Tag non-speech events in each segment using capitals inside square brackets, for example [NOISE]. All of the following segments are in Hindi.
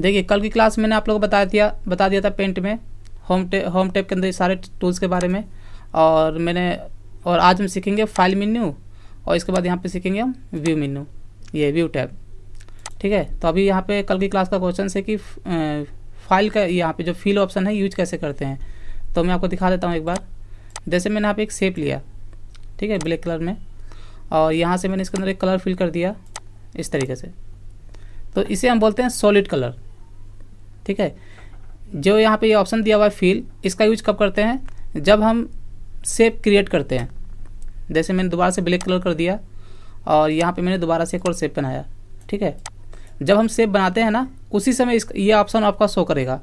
देखिए कल की क्लास मैंने आप लोगों को बता दिया बता दिया था पेंट में होम टे होम टेप के अंदर सारे टूल्स के बारे में और मैंने और आज हम सीखेंगे फाइल मेन्यू और इसके बाद यहाँ पे सीखेंगे हम व्यू मेन्यू ये व्यू टैब ठीक है तो अभी यहाँ पे कल की क्लास का क्वेश्चन है कि फाइल का यहाँ पे जो फील ऑप्शन है यूज कैसे करते हैं तो मैं आपको दिखा देता हूँ एक बार जैसे मैंने यहाँ पे एक सेप लिया ठीक है ब्लैक कलर में और यहाँ से मैंने इसके अंदर एक कलर फिल कर दिया इस तरीके से तो इसे हम बोलते हैं सॉलिड कलर ठीक है जो यहाँ पे ये यह ऑप्शन दिया हुआ है फील इसका यूज कब करते हैं जब हम सेप क्रिएट करते हैं जैसे मैंने दोबारा से ब्लैक कलर कर दिया और यहाँ पे मैंने दोबारा से एक और सेप बनाया ठीक है जब हम सेप बनाते हैं ना उसी समय इस ये ऑप्शन आपका शो करेगा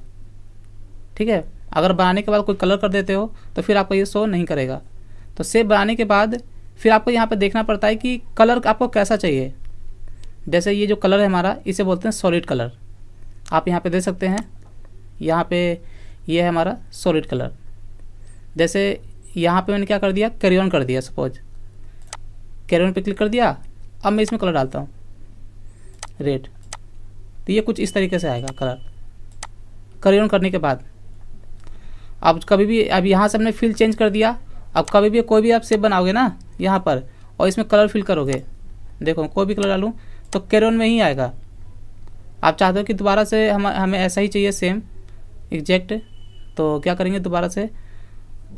ठीक है अगर बनाने के बाद कोई कलर कर देते हो तो फिर आपको ये शो नहीं करेगा तो सेप बनाने के बाद फिर आपको यहाँ पर देखना पड़ता है कि कलर आपको कैसा चाहिए जैसे ये जो कलर है हमारा इसे बोलते हैं सॉलिड कलर आप यहाँ पे दे सकते हैं यहाँ पे ये है हमारा सॉलिड कलर जैसे यहाँ पे मैंने क्या कर दिया करियन कर दिया सपोज कैरी पे पर क्लिक कर दिया अब मैं इसमें कलर डालता हूँ रेड तो ये कुछ इस तरीके से आएगा कलर करियन करने के बाद अब कभी भी अब यहाँ से हमने फिल चेंज कर दिया अब कभी भी कोई भी आप सेप बनाओगे ना यहाँ पर और इसमें कलर फिल करोगे देखो कोई भी कलर डालूँ तो कैरोन में ही आएगा आप चाहते हो कि दोबारा से हम हमें ऐसा ही चाहिए सेम एग्जैक्ट तो क्या करेंगे दोबारा से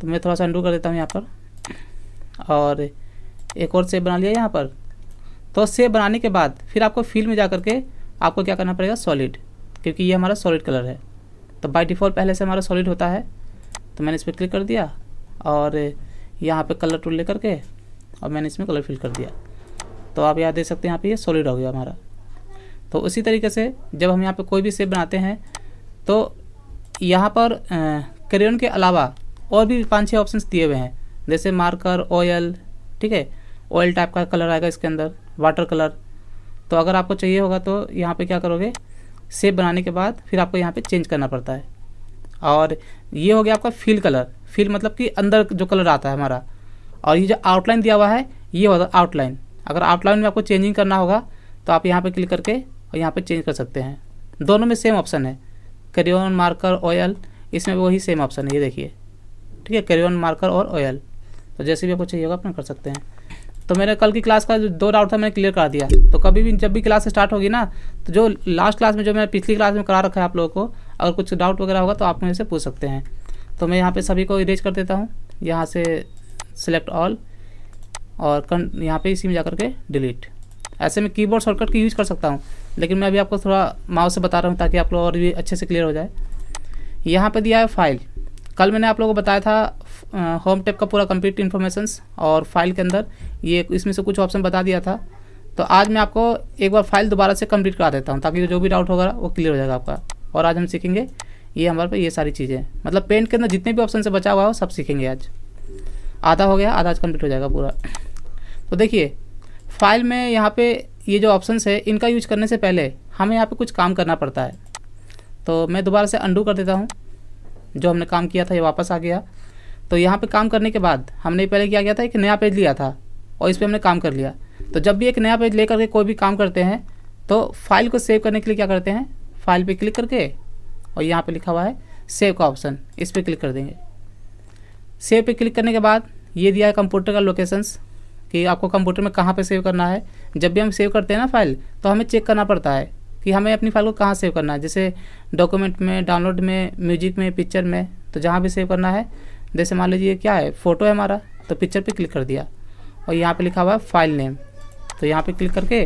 तो मैं थोड़ा सा अंडू कर देता हूँ यहाँ पर और एक और सेब बना लिया यहाँ पर तो सेब बनाने के बाद फिर आपको फील में जा करके आपको क्या करना पड़ेगा सॉलिड क्योंकि ये हमारा सॉलिड कलर है तो बाई डिफ़ॉल्ट पहले से हमारा सॉलिड होता है तो मैंने इस पर क्लिक कर दिया और यहाँ पे कलर टूल ले करके और मैंने इसमें कलर फिल कर दिया तो आप यहाँ देख सकते हैं यहाँ पे ये सॉलिड हो गया हमारा तो उसी तरीके से जब हम यहाँ पे कोई भी सेप बनाते हैं तो यहाँ पर करियन के अलावा और भी पाँच छः ऑप्शंस दिए हुए हैं जैसे मार्कर ऑयल ठीक है ऑयल टाइप का कलर आएगा इसके अंदर वाटर कलर तो अगर आपको चाहिए होगा तो यहाँ पे क्या करोगे सेप बनाने के बाद फिर आपको यहाँ पे चेंज करना पड़ता है और ये हो गया आपका फील कलर फील मतलब कि अंदर जो कलर आता है हमारा और ये जो आउटलाइन दिया हुआ है ये होता आउटलाइन अगर आउटलाइन में आपको चेंजिंग करना होगा तो आप यहाँ पर क्लिक करके और यहाँ पर चेंज कर सकते हैं दोनों में सेम ऑप्शन है करियन मार्कर ऑयल इसमें वही सेम ऑप्शन है ये देखिए ठीक है करियन मार्कर और ऑयल तो जैसे भी आपको चाहिए होगा अपना कर सकते हैं तो मेरे कल की क्लास का जो दो डाउट था मैंने क्लियर करा दिया तो कभी भी जब भी क्लास स्टार्ट होगी ना तो जो लास्ट क्लास में जो मैंने पिछली क्लास में करा रखा है आप लोगों को अगर कुछ डाउट वगैरह होगा तो आप मुझे पूछ सकते हैं तो मैं यहाँ पे सभी को इरेज कर देता हूँ यहाँ से सिलेक्ट ऑल और कन यहाँ पर इसी में जा के डिलीट ऐसे में कीबोर्ड शॉर्टकट की यूज़ कर सकता हूँ लेकिन मैं अभी आपको थोड़ा माओ से बता रहा हूँ ताकि आप लोग और भी अच्छे से क्लियर हो जाए यहाँ पर दिया है फाइल कल मैंने आप लोगों को बताया था होम टेप का पूरा कंप्लीट इन्फॉर्मेशंस और फाइल के अंदर ये इसमें से कुछ ऑप्शन बता दिया था तो आज मैं आपको एक बार फाइल दोबारा से कंप्लीट करा देता हूँ ताकि जो भी डाउट होगा वो क्लियर हो जाएगा आपका और आज हम सीखेंगे ये हमारे पास ये सारी चीज़ें मतलब पेंट के अंदर जितने भी ऑप्शन से बचा हुआ है सब सीखेंगे आज आधा हो गया आधा आज कम्प्लीट हो जाएगा पूरा तो देखिए फाइल में यहाँ पर ये जो ऑप्शन है इनका यूज करने से पहले हमें यहाँ पे कुछ काम करना पड़ता है तो मैं दोबारा से अंडू कर देता हूँ जो हमने काम किया था ये वापस आ गया तो यहाँ पे काम करने के बाद हमने पहले क्या किया था एक नया पेज लिया था और इस पर हमने काम कर लिया तो जब भी एक नया पेज ले करके कोई भी काम करते हैं तो फाइल को सेव करने के लिए क्या करते हैं फाइल पे क्लिक करके और यहाँ पे लिखा हुआ है सेव का ऑप्शन इस पर क्लिक कर देंगे सेव पे क्लिक करने के बाद ये दिया है कंप्यूटर का लोकेशंस कि आपको कंप्यूटर में कहाँ पे सेव करना है जब भी हम सेव करते हैं ना फाइल तो हमें चेक करना पड़ता है कि हमें अपनी फाइल को कहाँ सेव करना है जैसे डॉक्यूमेंट में डाउनलोड में म्यूजिक में पिक्चर में तो जहाँ भी सेव करना है जैसे मान लीजिए क्या है फ़ोटो है हमारा तो पिक्चर पे क्लिक कर दिया और यहाँ पे लिखा हुआ है फाइल नेम तो यहाँ पे क्लिक करके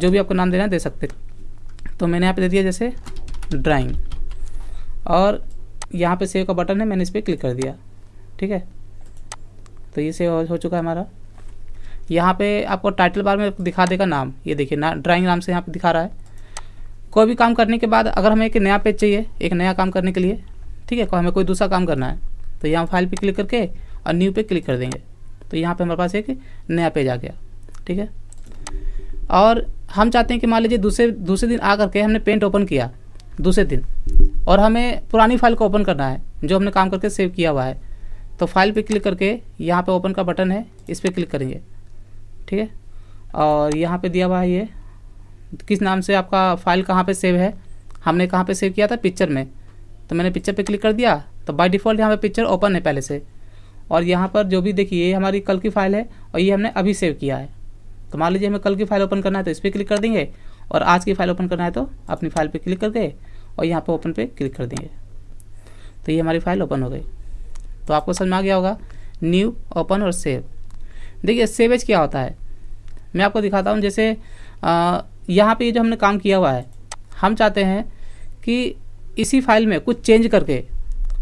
जो भी आपको नाम देना दे सकते तो मैंने यहाँ पे दे दिया जैसे ड्राइंग और यहाँ पे सेव का बटन है मैंने इस पर क्लिक कर दिया ठीक है तो ये सेव हो चुका है हमारा यहाँ पे आपको टाइटल बार में दिखा देगा नाम ये देखिए ना ड्राइंग नाम से यहाँ पे दिखा रहा है कोई भी काम करने के बाद अगर हमें एक नया पेज चाहिए एक नया काम करने के लिए ठीक है हमें कोई दूसरा काम करना है तो यहाँ फाइल पे क्लिक करके और न्यू पे क्लिक कर देंगे तो यहाँ पे हमारे पास एक नया पेज आ गया ठीक है और हम चाहते हैं कि मान लीजिए दूसरे दूसरे दिन आ करके हमने पेंट ओपन किया दूसरे दिन और हमें पुरानी फाइल को ओपन करना है जो हमने काम करके सेव किया हुआ है तो फाइल पर क्लिक करके यहाँ पर ओपन का बटन है इस पर क्लिक करेंगे ठीक है और यहाँ पे दिया हुआ है ये किस नाम से आपका फाइल कहाँ पे सेव है हमने कहाँ पे सेव किया था पिक्चर में तो मैंने पिक्चर पे क्लिक कर दिया तो बाय डिफ़ॉल्ट यहाँ पे पिक्चर ओपन है पहले से और यहाँ पर जो भी देखिए ये हमारी कल की फ़ाइल है और ये हमने अभी सेव किया है तो मान लीजिए हमें कल की फाइल ओपन करना है तो इस पर क्लिक कर देंगे और आज की फाइल ओपन करना है तो अपनी फाइल पर क्लिक करके और यहाँ पर ओपन पर क्लिक कर देंगे तो ये हमारी फाइल ओपन हो गई तो आपको समझ में आ गया होगा न्यू ओपन और सेव देखिए सेवेज क्या होता है मैं आपको दिखाता हूँ जैसे यहाँ पे जो हमने काम किया हुआ है हम चाहते हैं कि इसी फाइल में कुछ चेंज करके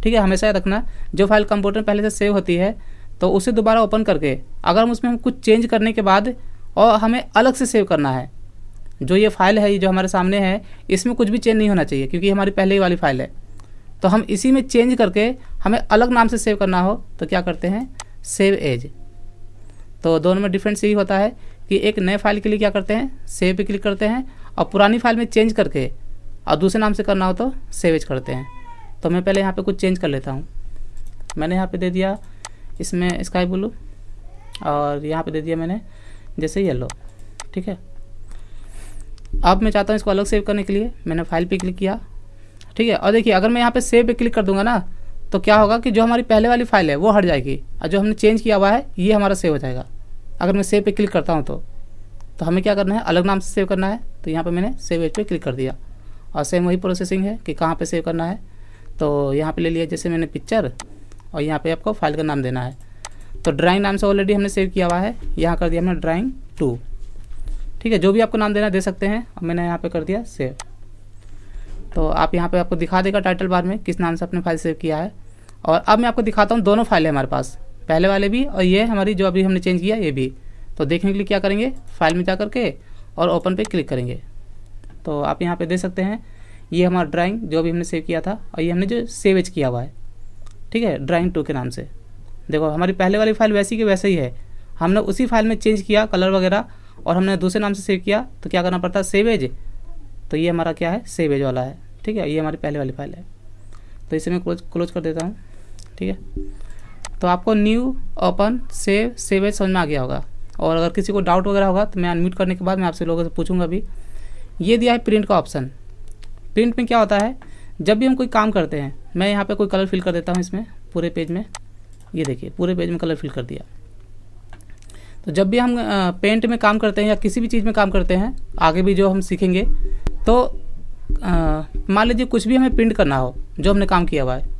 ठीक है हमेशा रखना जो फाइल कंप्यूटर में पहले से सेव होती है तो उसे दोबारा ओपन करके अगर हम उसमें हम कुछ चेंज करने के बाद और हमें अलग से सेव करना है जो ये फाइल है ये जो हमारे सामने है इसमें कुछ भी चेंज नहीं होना चाहिए क्योंकि हमारी पहले ही वाली फाइल है तो हम इसी में चेंज करके हमें अलग नाम से सेव करना हो तो क्या करते हैं सेव एज तो दोनों में डिफरेंस यही होता है कि एक नए फाइल के लिए क्या करते हैं सेव पे क्लिक करते हैं और पुरानी फाइल में चेंज करके और दूसरे नाम से करना हो तो सेवेज करते हैं तो मैं पहले यहाँ पे कुछ चेंज कर लेता हूँ मैंने यहाँ पे दे दिया इसमें स्काई ब्लू और यहाँ पे दे दिया मैंने जैसे येलो ठीक है अब मैं चाहता हूँ इसको अलग सेव करने के लिए मैंने फाइल पर क्लिक किया ठीक है और देखिए अगर मैं यहाँ पर सेव पे क्लिक कर दूँगा ना तो क्या होगा कि जो हमारी पहले वाली फाइल है वो हट जाएगी और जो हमने चेंज किया हुआ है ये हमारा सेव हो जाएगा अगर मैं सेव पे क्लिक करता हूँ तो तो हमें क्या करना है अलग नाम से सेव करना है तो यहाँ पर मैंने सेव एज पे क्लिक कर दिया और सेम वही प्रोसेसिंग है कि कहाँ पर सेव करना है तो यहाँ पर ले लिया जैसे मैंने पिक्चर और यहाँ पर आपको फाइल का नाम देना है तो ड्राइंग नाम से ऑलरेडी हमने सेव किया हुआ है यहाँ कर दिया हमने ड्राइंग टू ठीक है जो भी आपको नाम देना दे सकते हैं और मैंने यहाँ पर कर दिया सेव तो आप यहाँ पर आपको दिखा देगा टाइटल बार में किस नाम से आपने फाइल सेव किया है और अब मैं आपको दिखाता हूँ दोनों फाइलें हमारे पास पहले वाले भी और ये हमारी जो अभी हमने चेंज किया ये भी तो देखने के लिए क्या करेंगे फाइल में जा करके और ओपन पे क्लिक करेंगे तो आप यहाँ पे देख सकते हैं ये हमारा ड्राइंग जो अभी हमने सेव किया था और ये हमने जो सेव एज किया हुआ है ठीक है ड्राइंग टू के नाम से देखो हमारी पहले वाली फाइल वैसी की वैसे ही है हमने उसी फाइल में चेंज किया कलर वगैरह और हमने दूसरे नाम से सेव किया तो क्या करना पड़ता है सेव एज तो ये हमारा क्या है सेव एज वाला है ठीक है ये हमारी पहले वाली फाइल है तो इसे मैं क्लोज क्लोज कर देता हूँ ठीक है तो आपको न्यू ओपन सेव सेवेज समझ में आ गया होगा और अगर किसी को डाउट वगैरह होगा तो मैं अनम्यूट करने के बाद मैं आपसे लोगों से पूछूंगा अभी ये दिया है प्रिंट का ऑप्शन प्रिंट में क्या होता है जब भी हम कोई काम करते हैं मैं यहाँ पे कोई कलर फिल कर देता हूँ इसमें पूरे पेज में ये देखिए पूरे पेज में कलर फिल कर दिया तो जब भी हम पेंट में काम करते हैं या किसी भी चीज़ में काम करते हैं आगे भी जो हम सीखेंगे तो मान लीजिए कुछ भी हमें प्रिंट करना हो जो हमने काम किया हुआ है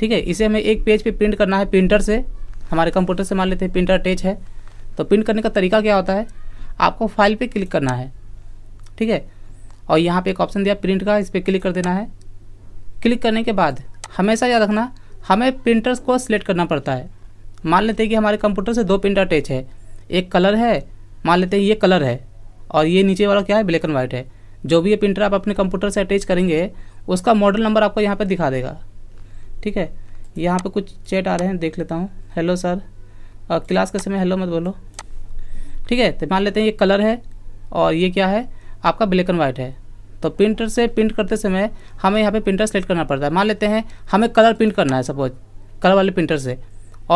ठीक है इसे हमें एक पेज पे प्रिंट करना है प्रिंटर से हमारे कंप्यूटर से मान लेते हैं प्रिंटर अटैच है तो प्रिंट करने का तरीका क्या होता है आपको फाइल पे क्लिक करना है ठीक है और यहाँ पे एक ऑप्शन दिया प्रिंट का इस पर क्लिक कर देना है क्लिक करने के बाद हमेशा याद रखना हमें प्रिंटर्स को सिलेक्ट करना पड़ता है मान लेते हैं कि हमारे कंप्यूटर से दो प्रिंटर अटैच है एक कलर है मान लेते हैं ये कलर है और ये नीचे वाला क्या है ब्लैक एंड वाइट है जो भी ये प्रिंटर आप अपने कंप्यूटर से अटैच करेंगे उसका मॉडल नंबर आपको यहाँ पर दिखा देगा ठीक है यहाँ पे कुछ चैट आ रहे हैं देख लेता हूँ हेलो सर क्लास के समय हेलो मत बोलो ठीक है तो मान लेते हैं ये कलर है और ये क्या है आपका ब्लैक एंड वाइट है तो प्रिंटर से प्रिंट करते समय हमें यहाँ पे प्रिंटर सेलेक्ट करना पड़ता है मान लेते हैं हमें कलर प्रिंट करना है सपोज कलर वाले प्रिंटर से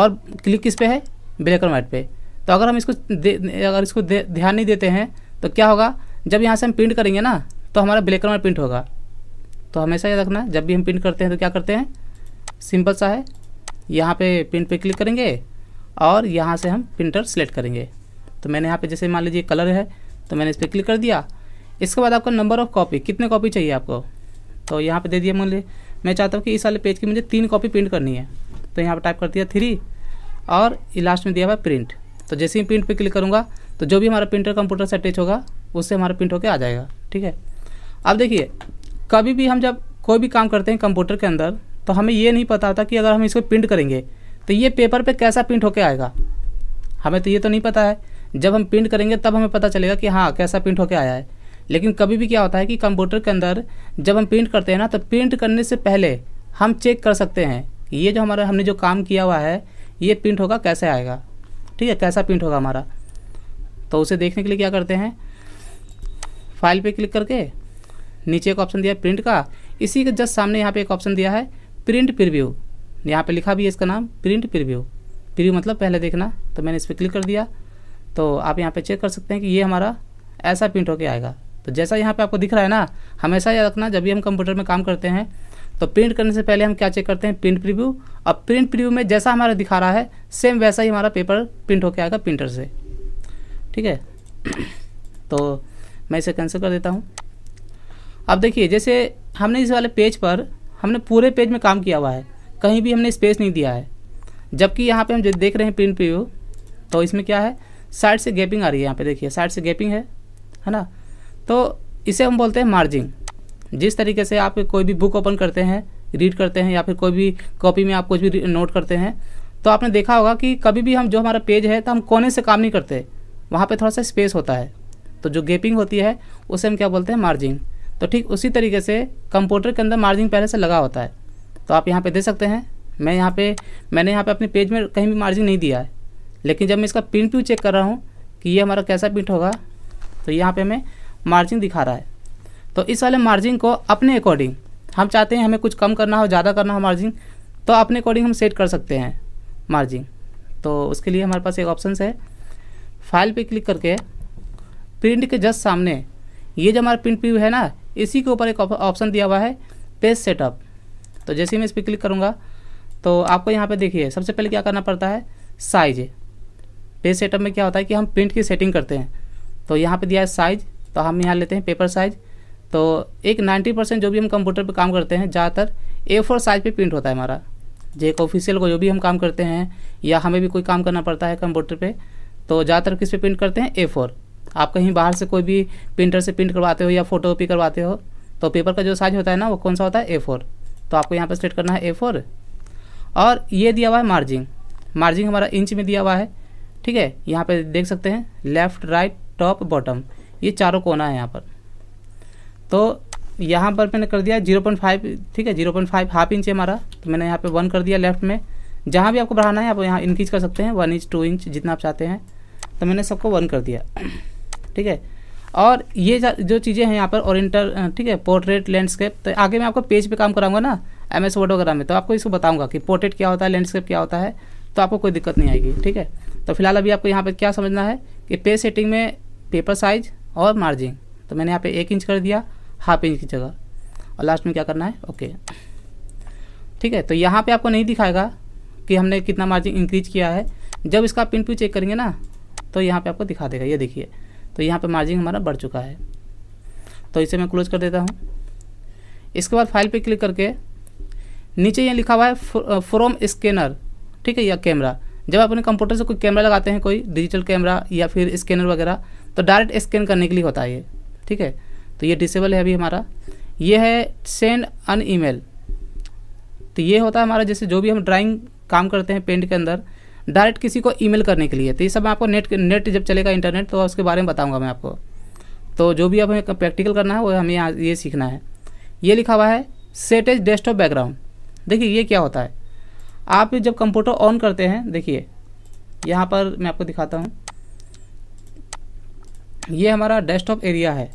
और क्लिक किस पे है ब्लैक एंड वाइट पे तो अगर हम इसको दे अगर इसको ध्यान नहीं देते हैं तो क्या होगा जब यहाँ से हम प्रिंट करेंगे ना तो हमारा ब्लैक एंड वाइट प्रिंट होगा तो हमेशा याद रखना जब भी हम प्रिंट करते हैं तो क्या करते हैं सिंपल सा है यहाँ पे पिन पे क्लिक करेंगे और यहाँ से हम प्रिंटर सेलेक्ट करेंगे तो मैंने यहाँ पे जैसे मान लीजिए कलर है तो मैंने इस पर क्लिक कर दिया इसके बाद आपका नंबर ऑफ कॉपी कितने कॉपी चाहिए आपको तो यहाँ पे दे दिया मान ली मैं चाहता हूँ कि इस वाले पेज की मुझे तीन कॉपी प्रिंट करनी है तो यहाँ पर टाइप कर दिया थ्री और लास्ट में दिया हुआ प्रिंट तो जैसे ही प्रिंट पर क्लिक करूँगा तो जो भी हमारा प्रिंटर कंप्यूटर से अटैच होगा उससे हमारा प्रिंट होकर आ जाएगा ठीक है अब देखिए कभी भी हम जब कोई भी काम करते हैं कंप्यूटर के अंदर तो हमें ये नहीं पता होता कि अगर हम इसको प्रिंट करेंगे तो ये पेपर पे कैसा प्रिंट होके आएगा हमें तो ये तो नहीं पता है जब हम प्रिंट करेंगे तब हमें पता चलेगा कि हाँ कैसा प्रिंट होके आया है लेकिन कभी भी क्या होता है कि कंप्यूटर के अंदर जब हम प्रिंट करते हैं ना तो प्रिंट करने से पहले हम चेक कर सकते हैं कि ये जो हमारा हमने जो काम किया हुआ है ये प्रिंट होगा कैसे आएगा ठीक है कैसा प्रिंट होगा हमारा तो उसे देखने के लिए क्या करते हैं फाइल पे क्लिक करके नीचे एक ऑप्शन दिया प्रिंट का इसी के जस्ट सामने यहाँ पे एक ऑप्शन दिया है प्रिंट प्रिव्यू यहाँ पे लिखा भी है इसका नाम प्रिंट प्रिव्यू प्रिव्यू मतलब पहले देखना तो मैंने इस पर क्लिक कर दिया तो आप यहाँ पे चेक कर सकते हैं कि ये हमारा ऐसा प्रिंट होके आएगा तो जैसा यहाँ पे आपको दिख रहा है ना हमेशा याद रखना जब भी हम कंप्यूटर में काम करते हैं तो प्रिंट करने से पहले हम क्या चेक करते हैं प्रिंट प्रिव्यू अब प्रिंट प्रिव्यू में जैसा हमारा दिखा रहा है सेम वैसा ही हमारा पेपर प्रिंट होके आएगा प्रिंटर से ठीक है तो मैं इसे कैंसिल कर देता हूँ अब देखिए जैसे हमने इस वाले पेज पर हमने पूरे पेज में काम किया हुआ है कहीं भी हमने स्पेस नहीं दिया है जबकि यहाँ पे हम जो देख रहे हैं प्रिंट प्रिव्यू तो इसमें क्या है साइड से गैपिंग आ रही है यहाँ पे देखिए साइड से गैपिंग है है ना तो इसे हम बोलते हैं मार्जिंग जिस तरीके से आप कोई भी बुक ओपन करते हैं रीड करते हैं या फिर कोई भी कॉपी में आप कुछ भी नोट करते हैं तो आपने देखा होगा कि कभी भी हम जो हमारा पेज है तो हम कोने से काम नहीं करते वहाँ पर थोड़ा सा स्पेस होता है तो जो गैपिंग होती है उसे हम क्या बोलते हैं मार्जिंग तो ठीक उसी तरीके से कंप्यूटर के अंदर मार्जिन पहले से लगा होता है तो आप यहाँ पे दे सकते हैं मैं यहाँ पे मैंने यहाँ पे अपने पेज में कहीं भी मार्जिन नहीं दिया है लेकिन जब मैं इसका प्रिंट व्यू चेक कर रहा हूँ कि ये हमारा कैसा प्रिंट होगा तो यहाँ पर हमें मार्जिन दिखा रहा है तो इस वाले मार्जिन को अपने अकॉर्डिंग हम चाहते हैं हमें कुछ कम करना हो ज़्यादा करना हो मार्जिन तो अपने अकॉर्डिंग हम सेट कर सकते हैं मार्जिन तो उसके लिए हमारे पास एक ऑप्शन है फाइल पे क्लिक करके प्रिंट के जस्ट सामने ये जो हमारा प्रिंट व्यू है ना इसी के ऊपर एक ऑप्शन दिया हुआ है पेज सेटअप तो जैसे ही मैं इस पर क्लिक करूँगा तो आपको यहाँ पे देखिए सबसे पहले क्या करना पड़ता है साइज पेज सेटअप में क्या होता है कि हम प्रिंट की सेटिंग करते हैं तो यहाँ पे दिया है साइज तो हम यहाँ लेते हैं पेपर साइज तो एक 90 परसेंट जो भी हम कंप्यूटर पे काम करते हैं ज़्यादातर ए फोर साइज पे प्रिंट होता है हमारा जो एक ऑफिशियल को जो भी हम काम करते हैं या हमें भी कोई काम करना पड़ता है कंप्यूटर पर तो ज़्यादातर किस पे प्रिंट करते हैं ए फोर आप कहीं बाहर से कोई भी प्रिंटर से प्रिंट करवाते हो या फोटो कॉपी करवाते हो तो पेपर का जो साइज होता है ना वो कौन सा होता है ए फोर तो आपको यहाँ पर सेलेक्ट करना है ए फोर और ये दिया हुआ है मार्जिन मार्जिन हमारा इंच में दिया हुआ है ठीक है यहाँ पर देख सकते हैं लेफ्ट राइट टॉप बॉटम ये चारों कोना है यहाँ पर तो यहाँ पर मैंने कर दिया जीरो पॉइंट फाइव ठीक है zero point five half inch है हमारा तो मैंने यहाँ पे वन कर दिया लेफ्ट में जहाँ भी आपको बढ़ाना है आप यहाँ इंक्रीज कर सकते हैं वन इंच टू इंच जितना आप चाहते हैं तो मैंने सबको वन कर दिया ठीक है और ये जो चीज़ें हैं यहाँ पर ओरिएंटल ठीक है पोर्ट्रेट लैंडस्केप तो आगे मैं आपको पेज पे काम कराऊंगा ना एम एस वगैरह में तो आपको इसको बताऊंगा कि पोर्ट्रेट क्या होता है लैंडस्केप क्या होता है तो आपको कोई दिक्कत नहीं आएगी ठीक है तो फिलहाल अभी आपको यहाँ पर क्या समझना है कि पेज सेटिंग में पेपर साइज और मार्जिन तो मैंने यहाँ पर एक इंच कर दिया हाफ इंच की जगह और लास्ट में क्या करना है ओके ठीक है तो यहाँ पर आपको नहीं दिखाएगा कि हमने कितना मार्जिन इंक्रीज किया है जब इसका पिन पिन चेक करेंगे ना तो यहाँ पर आपको दिखा देगा ये देखिए तो यहाँ पे मार्जिन हमारा बढ़ चुका है तो इसे मैं क्लोज कर देता हूँ इसके बाद फाइल पे क्लिक करके नीचे यहाँ लिखा हुआ है फ्रॉम स्कैनर ठीक है या कैमरा जब अपने कंप्यूटर से कोई कैमरा लगाते हैं कोई डिजिटल कैमरा या फिर स्कैनर वगैरह तो डायरेक्ट स्कैन करने के लिए होता है ये ठीक है तो ये डिसेबल है अभी हमारा ये है सेंड अन ई तो ये होता है हमारा जैसे जो भी हम ड्राइंग काम करते हैं पेंट के अंदर डायरेक्ट किसी को ईमेल करने के लिए तो ये सब मैं आपको नेट नेट जब चलेगा इंटरनेट तो उसके बारे में बताऊँगा मैं आपको तो जो भी हमें प्रैक्टिकल करना है वो हमें यहाँ ये सीखना है ये लिखा हुआ है सेटेज डेस्कटॉप बैकग्राउंड देखिए ये क्या होता है आप जब कंप्यूटर ऑन करते हैं देखिए यहाँ पर मैं आपको दिखाता हूँ ये हमारा डेस्कटॉप एरिया है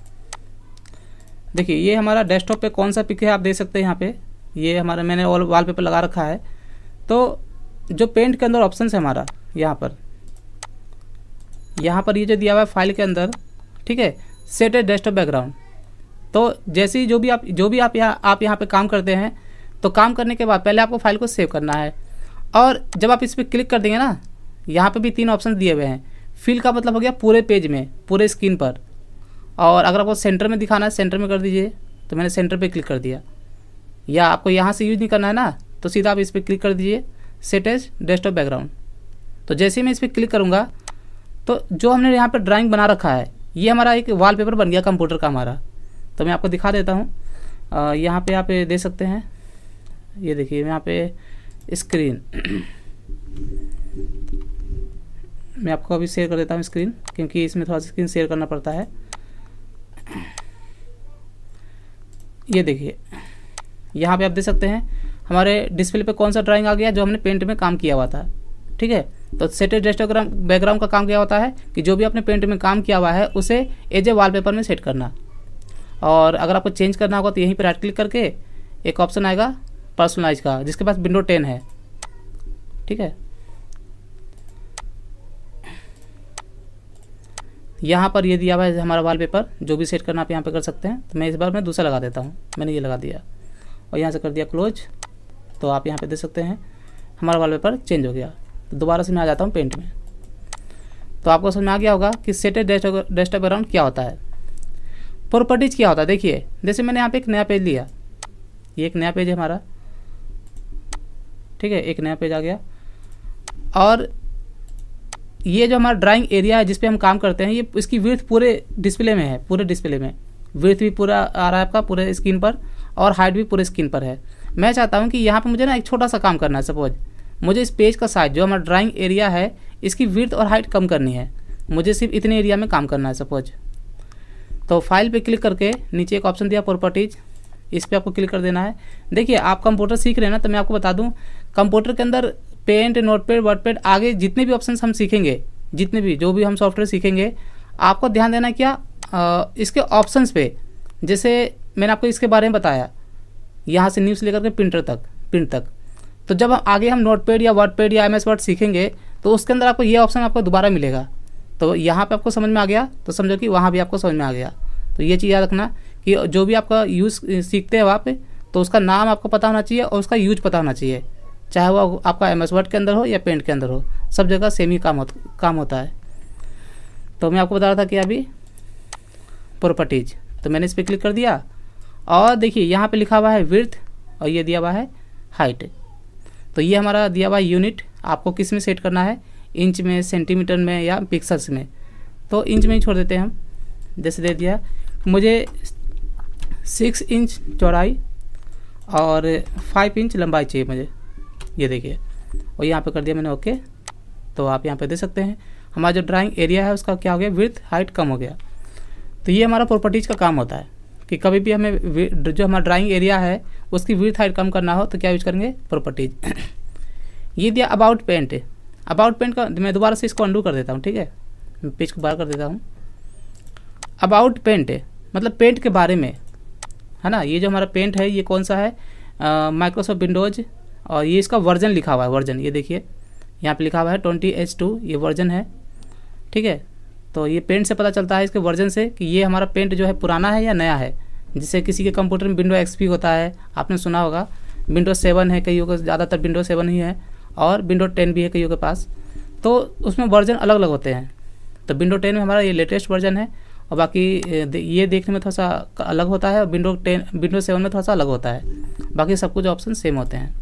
देखिए ये हमारा डेस्कटॉप पे कौन सा पिक है आप देख सकते हैं यहाँ पे ये हमारा मैंने वॉल पेपर लगा रखा है तो जो पेंट के अंदर ऑप्शन है हमारा यहाँ पर यहाँ पर ये जो दिया हुआ है फाइल के अंदर ठीक है सेट ए डेस्कटॉप बैकग्राउंड तो जैसे ही जो भी आप जो भी आप यहाँ आप यहाँ पे काम करते हैं तो काम करने के बाद पहले आपको फाइल को सेव करना है और जब आप इस पर क्लिक कर देंगे ना यहाँ पे भी तीन ऑप्शन दिए हुए हैं फिल का मतलब हो गया पूरे पेज में पूरे स्क्रीन पर और अगर आपको सेंटर में दिखाना है सेंटर में कर दीजिए तो मैंने सेंटर पर क्लिक कर दिया या आपको यहाँ से यूज नहीं करना है ना तो सीधा आप इस पर क्लिक कर दीजिए सेट एज डेस्कटॉप बैकग्राउंड तो जैसे मैं इस पर क्लिक करूँगा तो जो हमने यहाँ पर ड्राइंग बना रखा है ये हमारा एक वॉलपेपर बन गया कंप्यूटर का हमारा तो मैं आपको दिखा देता हूँ यहाँ पे आप दे सकते हैं ये देखिए यहाँ पे स्क्रीन मैं आपको अभी शेयर कर देता हूँ स्क्रीन क्योंकि इसमें थोड़ा सा स्क्रीन शेयर करना पड़ता है ये देखिए यहाँ पे आप देख सकते हैं हमारे डिस्प्ले पे कौन सा ड्राइंग आ गया जो हमने पेंट में काम किया हुआ था ठीक है तो सेटेड डेस्टोग्राम बैकग्राउंड का काम क्या होता है कि जो भी आपने पेंट में काम किया हुआ है उसे एज ए पेपर में सेट करना और अगर आपको चेंज करना होगा तो यहीं पर राइट क्लिक करके एक ऑप्शन आएगा पर्सनलाइज का जिसके पास विंडो टेन है ठीक है यहाँ पर ये दिया हुआ है हमारा वॉलपेपर जो भी सेट करना आप यहाँ पे कर सकते हैं तो मैं इस बार मैं दूसरा लगा देता हूँ मैंने ये लगा दिया और यहाँ से कर दिया क्लोज तो आप यहाँ पे देख सकते हैं हमारा वॉलपेपर चेंज हो गया तो दोबारा से मैं आ जाता हूँ पेंट में तो आपको समझ में आ गया होगा कि सेटेड डेस्कटॉप बैकग्राउंड क्या होता है प्रॉपर्टीज क्या होता है देखिए जैसे मैंने यहाँ पे एक नया पेज लिया ये एक नया पेज है हमारा ठीक है एक नया पेज आ गया और ये जो हमारा ड्राइंग एरिया है जिसपे हम काम करते हैं ये इसकी विर्थ पूरे डिस्प्ले में है पूरे डिस्प्ले में विर्थ भी पूरा आ रहा है आपका पूरे स्क्रीन पर और हाइट भी पूरे स्क्रीन पर है मैं चाहता हूँ कि यहाँ पर मुझे ना एक छोटा सा काम करना है सपोज मुझे इस पेज का साइज जो हमारा ड्राइंग एरिया है इसकी विर्थ और हाइट कम करनी है मुझे सिर्फ इतने एरिया में काम करना है सपोज तो फाइल पे क्लिक करके नीचे एक ऑप्शन दिया प्रॉपर्टीज़ इस पर आपको क्लिक कर देना है देखिए आप कंप्यूटर सीख रहे हैं ना तो मैं आपको बता दूं कंप्यूटर के अंदर पेंट नोटपैड वर्डपैड आगे जितने भी ऑप्शन हम सीखेंगे जितने भी जो भी हम सॉफ्टवेयर सीखेंगे आपको ध्यान देना क्या आ, इसके ऑप्शन पे जैसे मैंने आपको इसके बारे में बताया यहाँ से न्यूज़ लेकर के प्रिंटर तक प्रिंट तक तो जब हम आगे हम नोटपैड या वर्डपैड या एम एस वर्ड सीखेंगे तो उसके अंदर आपको ये ऑप्शन आपको दोबारा मिलेगा तो यहाँ पे आपको समझ में आ गया तो समझो कि वहाँ भी आपको समझ में आ गया तो ये चीज़ याद रखना कि जो भी आपका यूज़ सीखते हैं वहाँ पे तो उसका नाम आपको पता होना चाहिए और उसका यूज पता होना चाहिए चाहे वो आपका एम एस वर्ड के अंदर हो या पेंट के अंदर हो सब जगह सेम ही काम हो, काम होता है तो मैं आपको बता रहा था कि अभी प्रॉपर्टीज़ तो मैंने इस पर क्लिक कर दिया और देखिए यहाँ पे लिखा हुआ है विर्थ और ये दिया हुआ है हाइट तो ये हमारा दिया हुआ यूनिट आपको किस में सेट करना है इंच में सेंटीमीटर में या पिक्सल्स में तो इंच में ही छोड़ देते हैं हम जैसे दे दिया मुझे सिक्स इंच चौड़ाई और फाइव इंच लंबाई चाहिए मुझे ये देखिए और यहाँ पर कर दिया मैंने ओके तो आप यहाँ पर दे सकते हैं हमारा जो ड्राइंग एरिया है उसका क्या हो गया विर्थ हाइट कम हो गया तो ये हमारा प्रॉपर्टीज़ का काम होता है कि कभी भी हमें जो हमारा ड्राइंग एरिया है उसकी विथ हाइट कम करना हो तो क्या यूज करेंगे प्रॉपर्टीज [COUGHS] ये दिया अबाउट पेंट अबाउट पेंट का मैं दोबारा से इसको अंडू कर देता हूँ ठीक है पेज को बार कर देता हूँ अबाउट पेंट मतलब पेंट के बारे में है ना ये जो हमारा पेंट है ये कौन सा है माइक्रोसॉफ्ट विंडोज और ये इसका वर्जन लिखा हुआ है वर्जन ये देखिए यहाँ पे लिखा हुआ है ट्वेंटी एच टू ये वर्जन है ठीक है तो ये पेंट से पता चलता है इसके वर्जन से कि ये हमारा पेंट जो है पुराना है या नया है जिससे किसी के कंप्यूटर में विंडो एक्सपी होता है आपने सुना होगा विंडो सेवन है कईयों के ज़्यादातर विंडो सेवन ही है और विंडो टेन भी है कईयों के पास तो उसमें वर्जन अलग अलग होते हैं तो विंडो टेन में हमारा ये लेटेस्ट वर्जन है और बाकी ये देखने में थोड़ा सा अलग होता है और विंडो टेन विंडो सेवन में थोड़ा सा अलग होता है बाकी सब कुछ ऑप्शन सेम होते हैं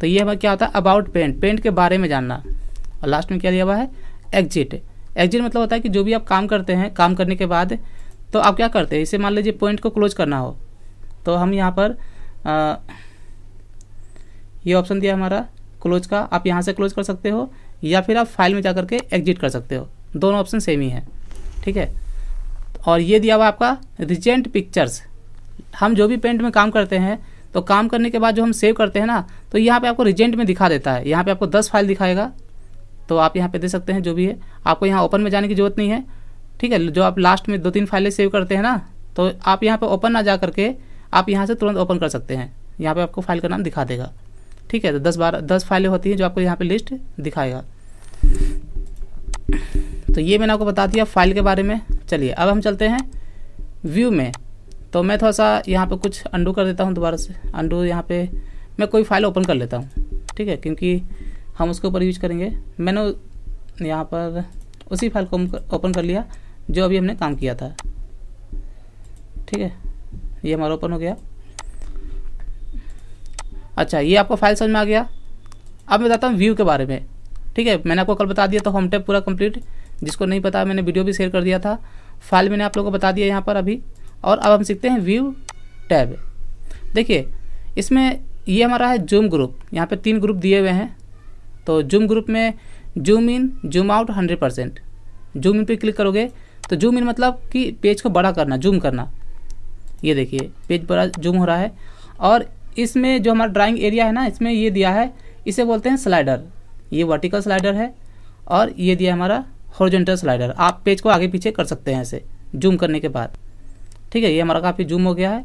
तो ये हमारा क्या होता है अबाउट पेंट पेंट के बारे में जानना और लास्ट में क्या दिया हुआ है एग्जिट एग्जिट मतलब होता है कि जो भी आप काम करते हैं काम करने के बाद तो आप क्या करते हैं इसे मान लीजिए पॉइंट को क्लोज करना हो तो हम यहाँ पर आ, ये ऑप्शन दिया हमारा क्लोज का आप यहाँ से क्लोज कर सकते हो या फिर आप फाइल में जा करके एग्जिट कर सकते हो दोनों ऑप्शन सेम ही है ठीक है और ये दिया हुआ आपका रिजेंट पिक्चर्स हम जो भी पेंट में काम करते हैं तो काम करने के बाद जो हम सेव करते हैं ना तो यहाँ पे आपको रिजेंट में दिखा देता है यहाँ पे आपको 10 फाइल दिखाएगा तो आप यहाँ पे दे सकते हैं जो भी है आपको यहाँ ओपन में जाने की जरूरत नहीं है ठीक है जो आप लास्ट में दो तीन फाइलें सेव करते हैं ना तो आप यहाँ पर ओपन ना जा करके आप यहाँ से तुरंत ओपन कर सकते हैं यहाँ पर आपको फाइल का नाम दिखा देगा ठीक है तो दस बारह दस फाइलें होती हैं जो आपको यहाँ पर लिस्ट दिखाएगा तो ये मैंने आपको बता दिया फाइल के बारे में चलिए अब हम चलते हैं व्यू में तो मैं थोड़ा सा यहाँ पे कुछ अंडू कर देता हूँ दोबारा से अंडू यहाँ पे मैं कोई फाइल ओपन कर लेता हूँ ठीक है क्योंकि हम उसके ऊपर यूज करेंगे मैंने यहाँ पर उसी फाइल को ओपन कर लिया जो अभी हमने काम किया था ठीक है ये हमारा ओपन हो गया अच्छा ये आपको फाइल समझ में आ गया अब मैं बताता हूँ व्यू के बारे में ठीक है मैंने आपको कल बता दिया तो होम टैप पूरा कंप्लीट जिसको नहीं पता मैंने वीडियो भी शेयर कर दिया था फाइल मैंने आप लोगों को बता दिया यहाँ पर अभी और अब हम सीखते हैं व्यू टैब देखिए इसमें ये हमारा है जूम ग्रुप यहाँ पे तीन ग्रुप दिए हुए हैं तो जूम ग्रुप में zoom in zoom out hundred percent zoom in पर क्लिक करोगे तो जूम इन मतलब कि पेज को बड़ा करना जूम करना ये देखिए पेज बड़ा जूम हो रहा है और इसमें जो हमारा ड्राइंग एरिया है ना इसमें ये दिया है इसे बोलते हैं स्लाइडर ये वर्टिकल स्लाइडर है और ये दिया हमारा हॉर्जेंटल स्लाइडर आप पेज को आगे पीछे कर सकते हैं ऐसे जूम करने के बाद ठीक है ये हमारा काफ़ी जूम हो गया है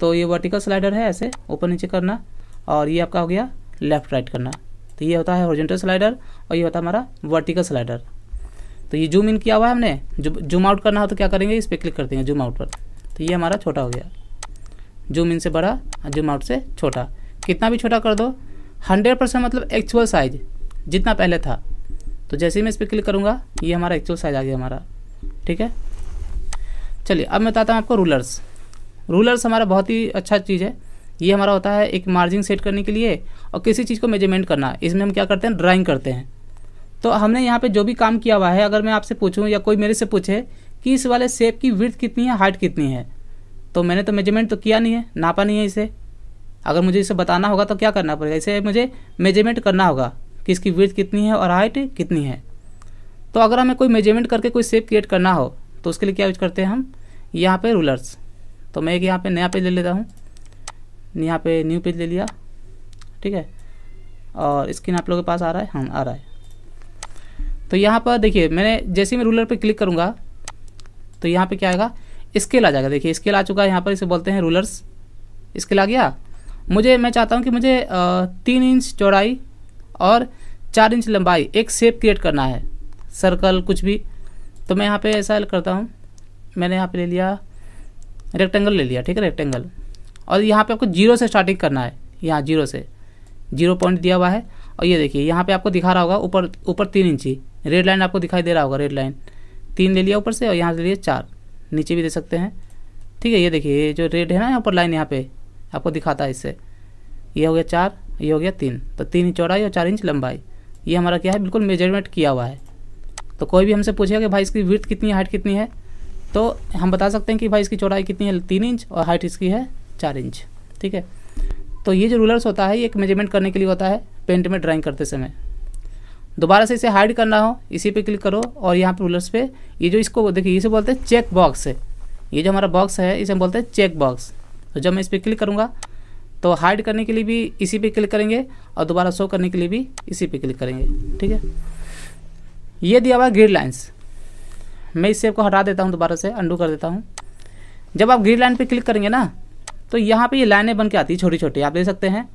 तो ये वर्टिकल स्लाइडर है ऐसे ऊपर नीचे करना और ये आपका हो गया लेफ़्ट राइट करना तो ये होता है हॉरिजेंटल स्लाइडर और ये होता है हमारा वर्टिकल स्लाइडर तो ये जूम इन किया हुआ है हमने जूम आउट करना हो तो क्या करेंगे इस पर क्लिक कर देंगे जूम आउट पर तो ये हमारा छोटा हो गया जूम इन से बड़ा और जूम आउट से छोटा कितना भी छोटा कर दो हंड्रेड परसेंट मतलब एक्चुअल साइज जितना पहले था तो जैसे ही मैं इस पर क्लिक करूँगा ये हमारा एक्चुअल साइज आ गया हमारा ठीक है चलिए अब मैं बताता हूँ आपको रूलर्स रूलर्स हमारा बहुत ही अच्छा चीज़ है ये हमारा होता है एक मार्जिन सेट करने के लिए और किसी चीज़ को मेजरमेंट करना इसमें हम क्या करते हैं ड्राइंग करते हैं तो हमने यहाँ पे जो भी काम किया हुआ है अगर मैं आपसे पूछूँ या कोई मेरे से पूछे कि इस वाले सेप की विर्थ कितनी है हाइट कितनी है तो मैंने तो मेजरमेंट तो किया नहीं है नापा नहीं है इसे अगर मुझे इसे बताना होगा तो क्या करना पड़ेगा इसे मुझे मेजरमेंट करना होगा कि इसकी विर्थ कितनी है और हाइट कितनी है तो अगर हमें कोई मेजरमेंट करके कोई सेप क्रिएट करना हो तो उसके लिए क्या यूज करते हैं हम यहाँ पे रूलर्स तो मैं एक यहाँ पे नया पेज ले लेता हूँ यहाँ पे न्यू पेज ले लिया ठीक है और स्क्रीन आप लोगों के पास आ रहा है हाँ आ रहा है तो यहाँ पर देखिए मैंने जैसे मैं रूलर पे क्लिक करूँगा तो यहाँ पे क्या आएगा स्केल आ जाएगा देखिए स्केल आ चुका है यहाँ पर इसे बोलते हैं रूलर्स स्केल आ गया मुझे मैं चाहता हूँ कि मुझे तीन इंच चौड़ाई और चार इंच लंबाई एक शेप क्रिएट करना है सर्कल कुछ भी तो मैं यहाँ पर ऐसा करता हूँ मैंने यहाँ पर ले लिया रेक्टेंगल ले लिया ठीक है रेक्टेंगल और यहाँ पे आपको जीरो से स्टार्टिंग करना है यहाँ जीरो से जीरो पॉइंट दिया हुआ है और ये देखिए यहाँ पे आपको दिखा रहा होगा ऊपर ऊपर तीन इंची रेड लाइन आपको दिखाई दे रहा होगा रेड लाइन तीन ले लिया ऊपर से और यहाँ ले लिया चार नीचे भी दे सकते हैं ठीक है ये देखिए ये जो रेड है ना यहाँ पर लाइन यहाँ पर आपको दिखाता है इससे ये हो गया चार ये हो गया तीन तो तीन इंच चौड़ाई और चार इंच लंबाई ये हमारा क्या है बिल्कुल मेजरमेंट किया हुआ है तो कोई भी हमसे पूछेगा कि भाई इसकी विर्थ कितनी हाइट कितनी है तो हम बता सकते हैं कि भाई इसकी चौड़ाई कितनी है तीन इंच और हाइट इसकी है चार इंच ठीक है तो ये जो रूलर्स होता है ये एक मेजरमेंट करने के लिए होता है पेंट में ड्राइंग करते समय दोबारा से इसे हाइड करना हो इसी पे क्लिक करो और यहाँ पे रूलर्स पे ये जो इसको देखिए इसे बोलते हैं चेक बॉक्स है ये जो हमारा बॉक्स है इसे हम बोलते हैं चेक बॉक्स तो जब मैं इस पर क्लिक करूँगा तो हाइड करने के लिए भी इसी पे क्लिक करेंगे और दोबारा शो करने के लिए भी इसी पे क्लिक करेंगे ठीक है ये दिया हुआ ग्रीड लाइन्स मैं इस सेव को हटा देता हूँ दोबारा से अंडू कर देता हूँ जब आप ग्रीड लाइन पर क्लिक करेंगे ना तो यहाँ पे ये लाइनें बन के आती है छोटी छोटी आप देख सकते हैं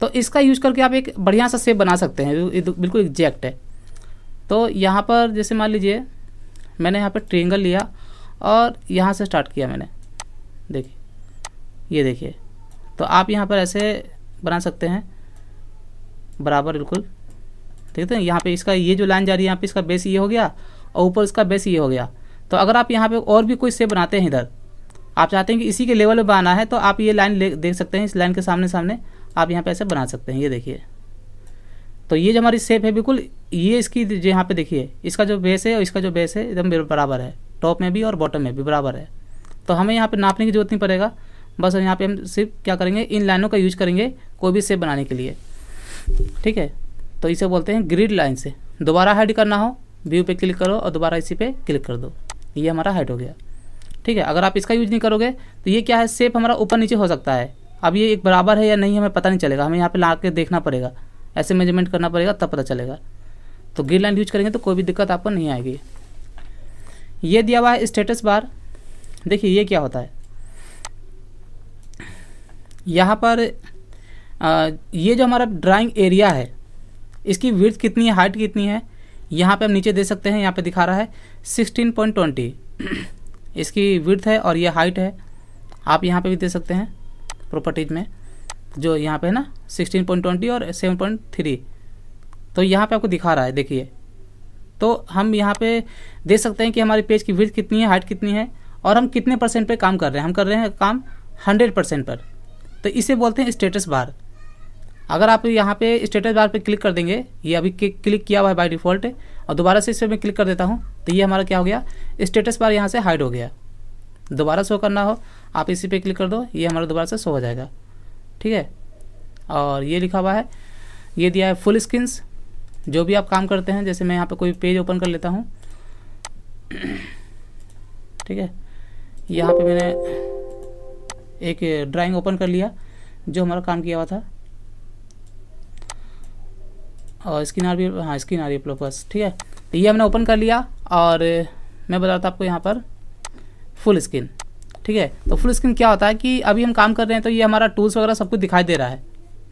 तो इसका यूज करके आप एक बढ़िया सा सेप बना सकते हैं बिल्कुल एग्जैक्ट है तो यहाँ पर जैसे मान लीजिए मैंने यहाँ पर ट्रेंगल लिया और यहाँ से स्टार्ट किया मैंने देखिए ये देखिए तो आप यहाँ पर ऐसे बना सकते हैं बराबर बिल्कुल ठीक है यहाँ पे इसका ये जो लाइन जा रही है यहाँ पे इसका बेस ये हो गया और ऊपर इसका बेस ये हो गया तो अगर आप यहाँ पे और भी कोई सेप बनाते हैं इधर आप चाहते हैं कि इसी के लेवल में बनाना है तो आप ये लाइन देख सकते हैं इस लाइन के सामने सामने आप यहाँ पे ऐसे बना सकते हैं ये देखिए तो ये जो हमारी सेप है बिल्कुल ये इसकी जो यहाँ पे देखिए इसका जो बेस है और इसका जो बेस है एकदम बराबर है टॉप में भी और बॉटम में भी बराबर है तो हमें यहाँ पे नापने की जरूरत नहीं पड़ेगा बस यहाँ पे हम सिर्फ क्या करेंगे इन लाइनों का यूज करेंगे कोई भी सेप बनाने के लिए ठीक है तो इसे बोलते हैं ग्रिड लाइन से दोबारा हाइड करना हो व्यू पे क्लिक करो और दोबारा इसी पर क्लिक कर दो ये हमारा हाइड हो गया ठीक है अगर आप इसका यूज नहीं करोगे तो ये क्या है सेप हमारा ऊपर नीचे हो सकता है अब ये एक बराबर है या नहीं हमें पता नहीं चलेगा हमें यहाँ पे ला के देखना पड़ेगा ऐसे मेजरमेंट करना पड़ेगा तब पता चलेगा तो ग्रिड लाइन यूज करेंगे तो कोई भी दिक्कत आपको नहीं आएगी ये दिया हुआ है स्टेटस बार देखिए ये क्या होता है यहाँ पर आ, ये जो हमारा ड्राइंग एरिया है इसकी विर्थ कितनी है हाइट कितनी है यहाँ पे हम नीचे दे सकते हैं यहाँ पे दिखा रहा है सिक्सटीन पॉइंट ट्वेंटी इसकी विर्थ है और ये हाइट है आप यहाँ पे भी दे सकते हैं प्रॉपर्टीज में जो यहाँ पे है ना 16.20 और 7.3 तो यहाँ पे आपको दिखा रहा है देखिए तो हम यहाँ पे दे सकते हैं कि हमारे पेज की विर्थ कितनी है हाइट कितनी है और हम कितने परसेंट पर काम कर रहे हैं हम कर रहे हैं काम हंड्रेड परसेंट पर तो इसे बोलते हैं स्टेटस बार अगर आप यहाँ पे स्टेटस बार पे क्लिक कर देंगे ये अभी क्लिक किया हुआ है बाय डिफ़ॉल्ट और दोबारा से इस पर मैं क्लिक कर देता हूँ तो ये हमारा क्या हो गया स्टेटस बार यहाँ से हाइड हो गया दोबारा शो करना हो आप इसी पे क्लिक कर दो ये हमारा दोबारा से शो हो जाएगा ठीक है और ये लिखा हुआ है ये दिया है फुल स्क्रीन्स जो भी आप काम करते हैं जैसे मैं यहाँ पे कोई पेज ओपन कर लेता हूँ ठीक है यहाँ पे मैंने एक ड्राइंग ओपन कर लिया जो हमारा काम किया हुआ था और स्क्रीन आर भी हाँ स्क्रीन आ रही है प्लस ठीक है तो ये हमने ओपन कर लिया और मैं बताता आपको यहाँ पर फुल स्क्रीन ठीक है तो फुल स्क्रीन क्या होता है कि अभी हम काम कर रहे हैं तो ये हमारा टूल्स वगैरह सब कुछ दिखाई दे रहा है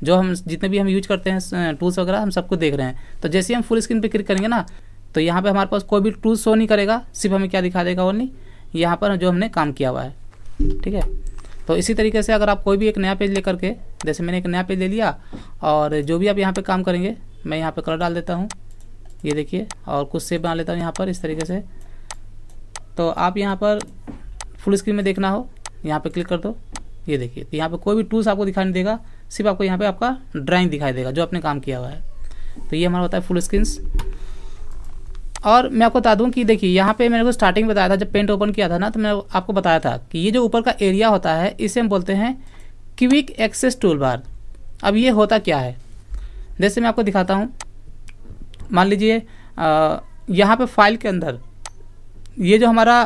जो हम जितने भी हम यूज करते हैं टूल्स वगैरह हम सबको देख रहे हैं तो जैसे हम फुल स्क्रीन पर क्लिक करेंगे ना तो यहाँ पर हमारे पास कोई भी टूल शो नहीं करेगा सिर्फ हमें क्या दिखा देगा वो नहीं यहाँ पर जो हमने काम किया हुआ है ठीक है तो इसी तरीके से अगर आप कोई भी एक नया पेज लेकर के जैसे मैंने एक नया पेज ले लिया और जो भी आप यहाँ पे काम करेंगे मैं यहाँ पर कलर डाल देता हूँ ये देखिए और कुछ सेप बना लेता हूँ यहाँ पर इस तरीके से तो आप यहाँ पर फुल स्क्रीन में देखना हो यहाँ पे क्लिक कर दो ये देखिए तो यहाँ पे कोई भी टूल्स आपको दिखाई नहीं देगा सिर्फ आपको यहाँ पे आपका ड्राइंग दिखाई देगा जो आपने काम किया हुआ है तो ये हमारा होता है फुल स्क्रीन और मैं आपको बता दूँ कि देखिए यहाँ पे मैंने को स्टार्टिंग बताया था जब पेंट ओपन किया था ना तो मैं आपको बताया था कि ये जो ऊपर का एरिया होता है इसे हम बोलते हैं क्विक एक्सेस टूल बार अब ये होता क्या है जैसे मैं आपको दिखाता हूँ मान लीजिए यहाँ पे फाइल के अंदर ये जो हमारा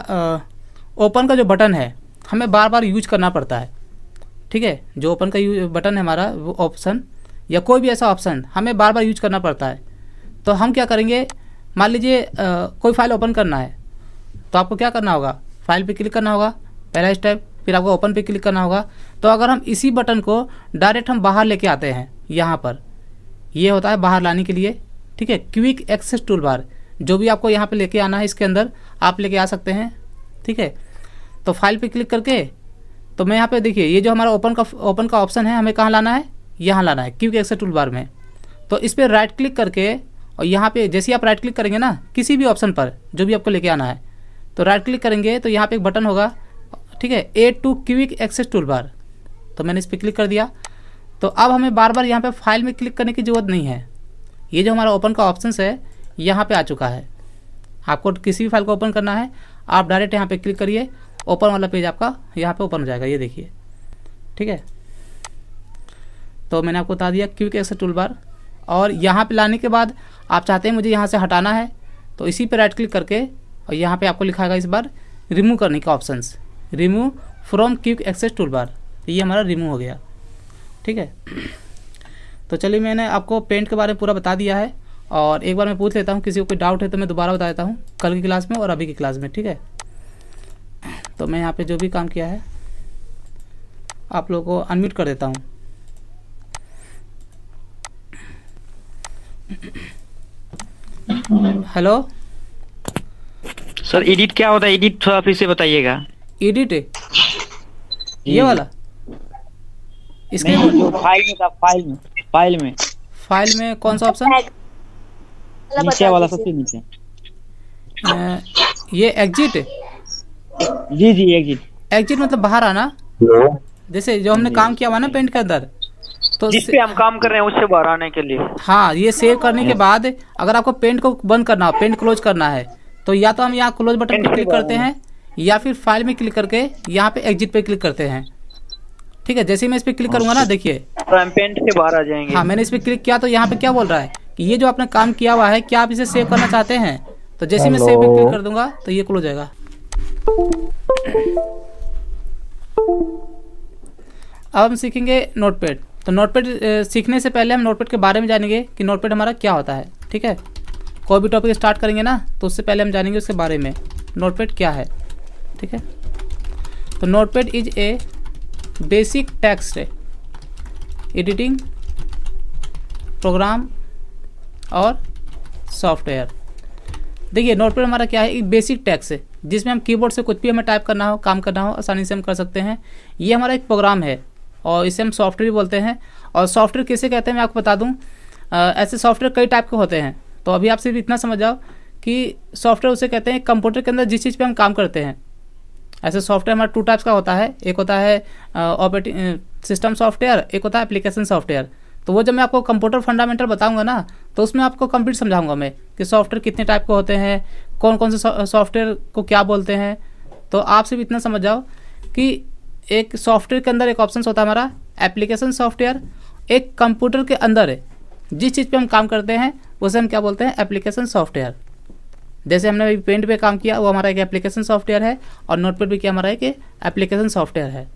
ओपन का जो बटन है हमें बार बार यूज करना पड़ता है ठीक है जो ओपन का यूज बटन है हमारा वो ऑप्शन या कोई भी ऐसा ऑप्शन हमें बार बार यूज करना पड़ता है तो हम क्या करेंगे मान लीजिए कोई फाइल ओपन करना है तो आपको क्या करना होगा फाइल पे क्लिक करना होगा पहला स्टेप फिर आपको ओपन पे क्लिक करना होगा तो अगर हम इसी बटन को डायरेक्ट हम बाहर लेके आते हैं यहाँ पर ये होता है बाहर लाने के लिए ठीक है क्विक एक्सेस टूल बार जो भी आपको यहाँ पे लेके आना है इसके अंदर आप लेके आ सकते हैं ठीक है तो फाइल पे क्लिक करके तो मैं यहाँ पे देखिए ये जो हमारा ओपन का ओपन का ऑप्शन है हमें कहाँ लाना है यहाँ लाना है क्विक एक्सेस टूल बार में तो इस पर राइट क्लिक करके और यहाँ पे जैसे ही आप राइट क्लिक करेंगे ना किसी भी ऑप्शन पर जो भी आपको लेके आना है तो राइट क्लिक करेंगे तो यहाँ पर एक बटन होगा ठीक है add to quick access tool bar तो मैंने इस पर क्लिक कर दिया तो अब हमें बार बार यहाँ पे फाइल में क्लिक करने की ज़रूरत नहीं है ये जो हमारा ओपन का ऑप्शन है यहाँ पे आ चुका है आपको किसी भी फाइल को ओपन करना है आप डायरेक्ट यहाँ पे क्लिक करिए ओपन वाला पेज आपका यहाँ पे ओपन हो जाएगा ये देखिए ठीक है तो मैंने आपको बता दिया क्विक एक्सेस टूल बार और यहाँ पर लाने के बाद आप चाहते हैं मुझे यहाँ से हटाना है तो इसी पर राइट क्लिक करके और यहाँ पर आपको लिखाएगा इस बार रिमूव करने का option remove from quick access tool bar ये हमारा रिमूव हो गया ठीक है तो चलिए मैंने आपको पेंट के बारे में पूरा बता दिया है और एक बार मैं पूछ लेता हूँ किसी को कोई डाउट है तो मैं दोबारा बता देता हूँ कल की क्लास में और अभी की क्लास में ठीक है तो मैं यहाँ पे जो भी काम किया है आप लोगों को अनम्यूट कर देता हूँ हेलो सर एडिट क्या होता है एडिट थोड़ा फिर से बताइएगा एडिट ये वाला इसके फाइल में था फाइल में फाइल में फाइल में कौन सा ऑप्शन नीचे वाला सबसे नीचे ये एग्जिट जी जी एग्जिट एग्जिट मतलब बाहर आना जैसे जो हमने काम किया हुआ ना पेंट के अंदर तो जिस पे हम काम कर रहे हैं उससे बाहर आने के लिए हाँ ये सेव करने के बाद अगर आपको पेंट को बंद करना हो पेंट क्लोज करना है तो या तो हम यहाँ क्लोज बटन पे क्लिक करते हैं या फिर फाइल में क्लिक करके यहाँ पे एग्जिट पे क्लिक करते हैं ठीक है जैसे मैं इस पर क्लिक करूंगा ना अच्छा। देखिए से बाहर आ जाएंगे हाँ मैंने इस पर क्लिक किया तो यहाँ पे क्या बोल रहा है कि ये जो आपने काम किया हुआ है क्या आप इसे सेव करना चाहते हैं तो जैसे मैं सेव पे क्लिक कर दूंगा तो ये क्लोज जाएगा अब हम सीखेंगे नोटपैड तो नोटपैड सीखने से पहले हम नोटपैड के बारे में जानेंगे कि नोटपैड हमारा क्या होता है ठीक है कोई भी टॉपिक स्टार्ट करेंगे ना तो उससे पहले हम जानेंगे उसके बारे में नोटपैड क्या है ठीक है तो notepad is a basic text है एडिटिंग प्रोग्राम और सॉफ्टवेयर देखिए नोट हमारा क्या है एक बेसिक टैक्स है जिसमें हम कीबोर्ड से कुछ भी हमें टाइप करना हो काम करना हो आसानी से हम कर सकते हैं ये हमारा एक प्रोग्राम है और इसे हम सॉफ्टवेयर भी बोलते हैं और सॉफ्टवेयर कैसे कहते हैं मैं आपको बता दूं ऐसे सॉफ्टवेयर कई टाइप के होते हैं तो अभी आप सिर्फ इतना समझ जाओ कि सॉफ्टवेयर उसे कहते हैं कंप्यूटर के अंदर जिस चीज़ पर हम काम करते हैं ऐसे सॉफ्टवेयर हमारा टू टाइप्स का होता है एक होता है ऑपरेटिंग सिस्टम सॉफ्टवेयर एक होता है एप्लीकेशन सॉफ्टवेयर तो वो जब मैं आपको कंप्यूटर फंडामेंटल बताऊंगा ना तो उसमें आपको कंप्लीट समझाऊंगा मैं कि सॉफ्टवेयर कितने टाइप के होते हैं कौन कौन से सॉफ्टवेयर को क्या बोलते हैं तो आप सिर्फ इतना समझ जाओ कि एक सॉफ्टवेयर के अंदर एक ऑप्शन होता है हमारा एप्लीकेशन सॉफ्टवेयर एक कंप्यूटर के अंदर जिस चीज़ पे हम काम करते हैं उसे हम क्या बोलते हैं एप्लीकेशन सॉफ्टवेयर जैसे हमने अभी पेंट पे काम किया वो हमारा एक एप्लीकेशन सॉफ्टवेयर है और नोटपेड भी क्या हमारा एक एप्लीकेशन सॉफ्टवेयर है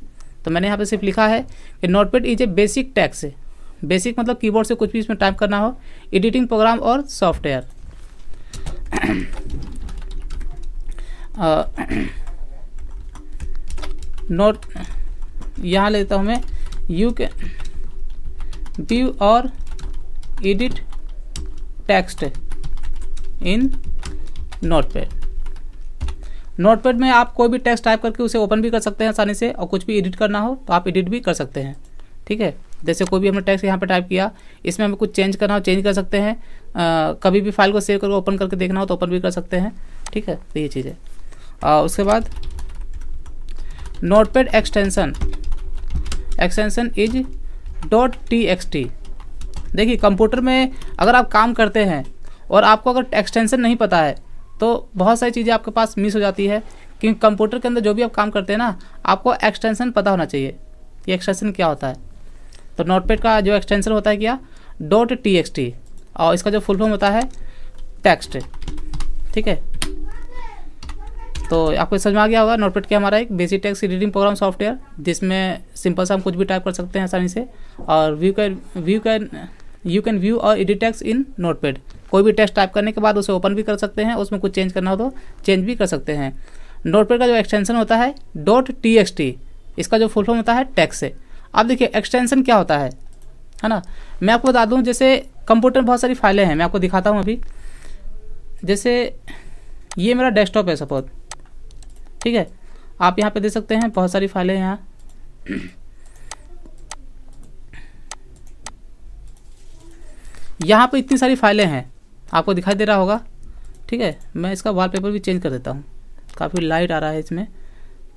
तो मैंने यहाँ पे सिर्फ लिखा है कि notepad is a basic text basic मतलब कीबोर्ड से कुछ भी इसमें टाइप करना हो एडिटिंग प्रोग्राम और सॉफ्टवेयर नोट [CLEARS THROAT] यहाँ लेता हूँ मैं यू के व्यू और edit text in notepad notepad में आप कोई भी टेक्स्ट टाइप करके उसे ओपन भी कर सकते हैं आसानी से और कुछ भी एडिट करना हो तो आप एडिट भी कर सकते हैं ठीक है जैसे कोई भी हमने टेक्स्ट यहाँ पर टाइप किया इसमें हमें कुछ चेंज करना हो चेंज कर सकते हैं आ, कभी भी फाइल को सेव करके ओपन करके देखना हो तो ओपन भी कर सकते हैं ठीक है तो ये चीज़ है उसके बाद notepad extension extension is dot T X T देखिए कंप्यूटर में अगर आप काम करते हैं और आपको अगर एक्सटेंशन नहीं पता है तो बहुत सारी चीज़ें आपके पास मिस हो जाती है क्योंकि कंप्यूटर के अंदर जो भी आप काम करते हैं ना आपको एक्सटेंसन पता होना चाहिए कि एक्सटेंसन क्या होता है तो नोटपेड का जो एक्सटेंशन होता है क्या डॉट टी एक्स टी और इसका जो फुल फॉर्म होता है टेक्स्ट ठीक है तो आपको समझ में आ गया होगा नोटपेड क्या हमारा एक basic text editing program software जिसमें सिंपल सा हम कुछ भी टाइप कर सकते हैं आसानी से और view can view can you can view और एडिट टेक्स इन नोटपैड कोई भी टेक्स्ट टाइप करने के बाद उसे ओपन भी कर सकते हैं उसमें कुछ चेंज करना हो तो चेंज भी कर सकते हैं नोटपैड का जो एक्सटेंशन होता है डॉट टी एक्स टी इसका जो फुल फॉर्म होता है टैक्स से अब देखिए एक्सटेंशन क्या होता है है ना मैं आपको बता दूँ जैसे कंप्यूटर में बहुत सारी फाइलें हैं मैं आपको दिखाता हूँ अभी जैसे ये मेरा डेस्कटॉप है सपोज ठीक है आप यहाँ पे देख सकते हैं बहुत सारी फाइलें यहाँ यहाँ पे इतनी सारी फाइलें हैं आपको दिखाई दे रहा होगा ठीक है मैं इसका वॉलपेपर भी चेंज कर देता हूँ काफ़ी लाइट आ रहा है इसमें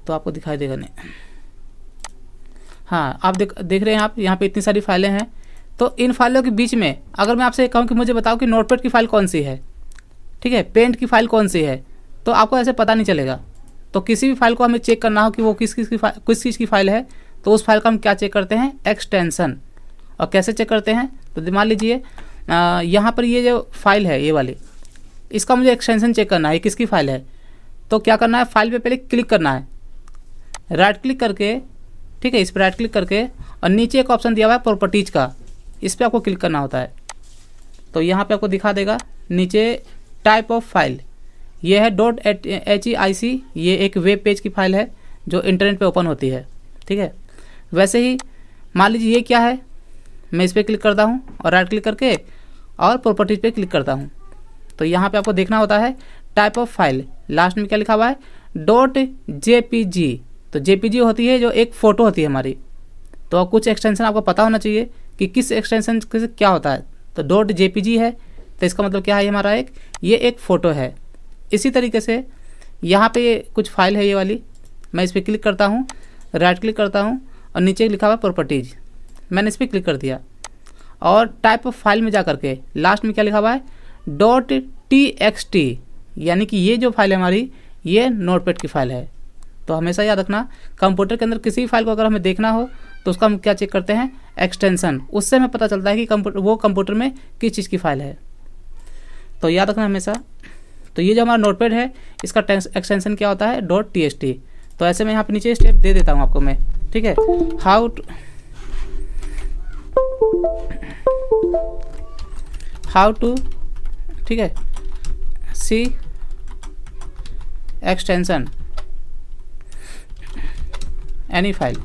तो आपको दिखाई देगा नहीं हाँ आप देख देख रहे हैं आप यहाँ पे इतनी सारी फाइलें हैं तो इन फाइलों के बीच में अगर मैं आपसे कहूँ कि मुझे बताओ कि नोटपैड की फ़ाइल कौन सी है ठीक है पेंट की फ़ाइल कौन सी है तो आपको ऐसे पता नहीं चलेगा तो किसी भी फाइल को हमें चेक करना हो कि वो किस किस की किस चीज़ की फ़ाइल है तो उस फाइल का हम क्या चेक करते हैं एक्सटेंसन और कैसे चेक करते हैं तो मान लीजिए यहाँ पर ये जो फाइल है ये वाली इसका मुझे एक्सटेंशन चेक करना है किसकी फाइल है तो क्या करना है फाइल पे पहले क्लिक करना है राइट क्लिक करके ठीक है इस पर राइट क्लिक करके और नीचे एक ऑप्शन दिया हुआ है प्रॉपर्टीज़ का इस पर आपको क्लिक करना होता है तो यहाँ पे आपको दिखा देगा नीचे टाइप ऑफ फाइल ये है डॉट एच ई आई सी ये एक वेब पेज की फाइल है जो इंटरनेट पे ओपन होती है ठीक है वैसे ही मान लीजिए ये क्या है मैं इस पर क्लिक करता हूँ और राइट क्लिक करके और प्रॉपर्टीज पे क्लिक करता हूँ तो यहाँ पे आपको देखना होता है टाइप ऑफ फाइल लास्ट में क्या लिखा हुआ है डॉट जे तो जे होती है जो एक फ़ोटो होती है हमारी तो कुछ एक्सटेंशन आपको पता होना चाहिए कि किस एक्सटेंशन से क्या होता है तो डॉट जे है तो इसका मतलब क्या है हमारा एक ये एक फ़ोटो है इसी तरीके से यहाँ पे कुछ फाइल है ये वाली मैं इस पर क्लिक करता हूँ राइट क्लिक करता हूँ और नीचे लिखा हुआ प्रॉपर्टीज़ मैंने इस पर क्लिक कर दिया और टाइप ऑफ फाइल में जा करके लास्ट में क्या लिखा हुआ है डॉट टी एक्स टी यानी कि ये जो फाइल है हमारी ये नोटपैड की फाइल है तो हमेशा याद रखना कंप्यूटर के अंदर किसी भी फाइल को अगर हमें देखना हो तो उसका हम क्या चेक करते हैं एक्सटेंशन उससे हमें पता चलता है कि कंप्यूटर वो कंप्यूटर में किस चीज़ की फाइल है तो याद रखना हमेशा तो ये जो हमारा नोटपैड है इसका एक्सटेंशन क्या होता है डॉट टी तो ऐसे में यहाँ पर नीचे स्टेप दे देता हूँ आपको मैं ठीक है हाउ हाउ टू ठीक है सी एक्सटेंशन एनी फाइल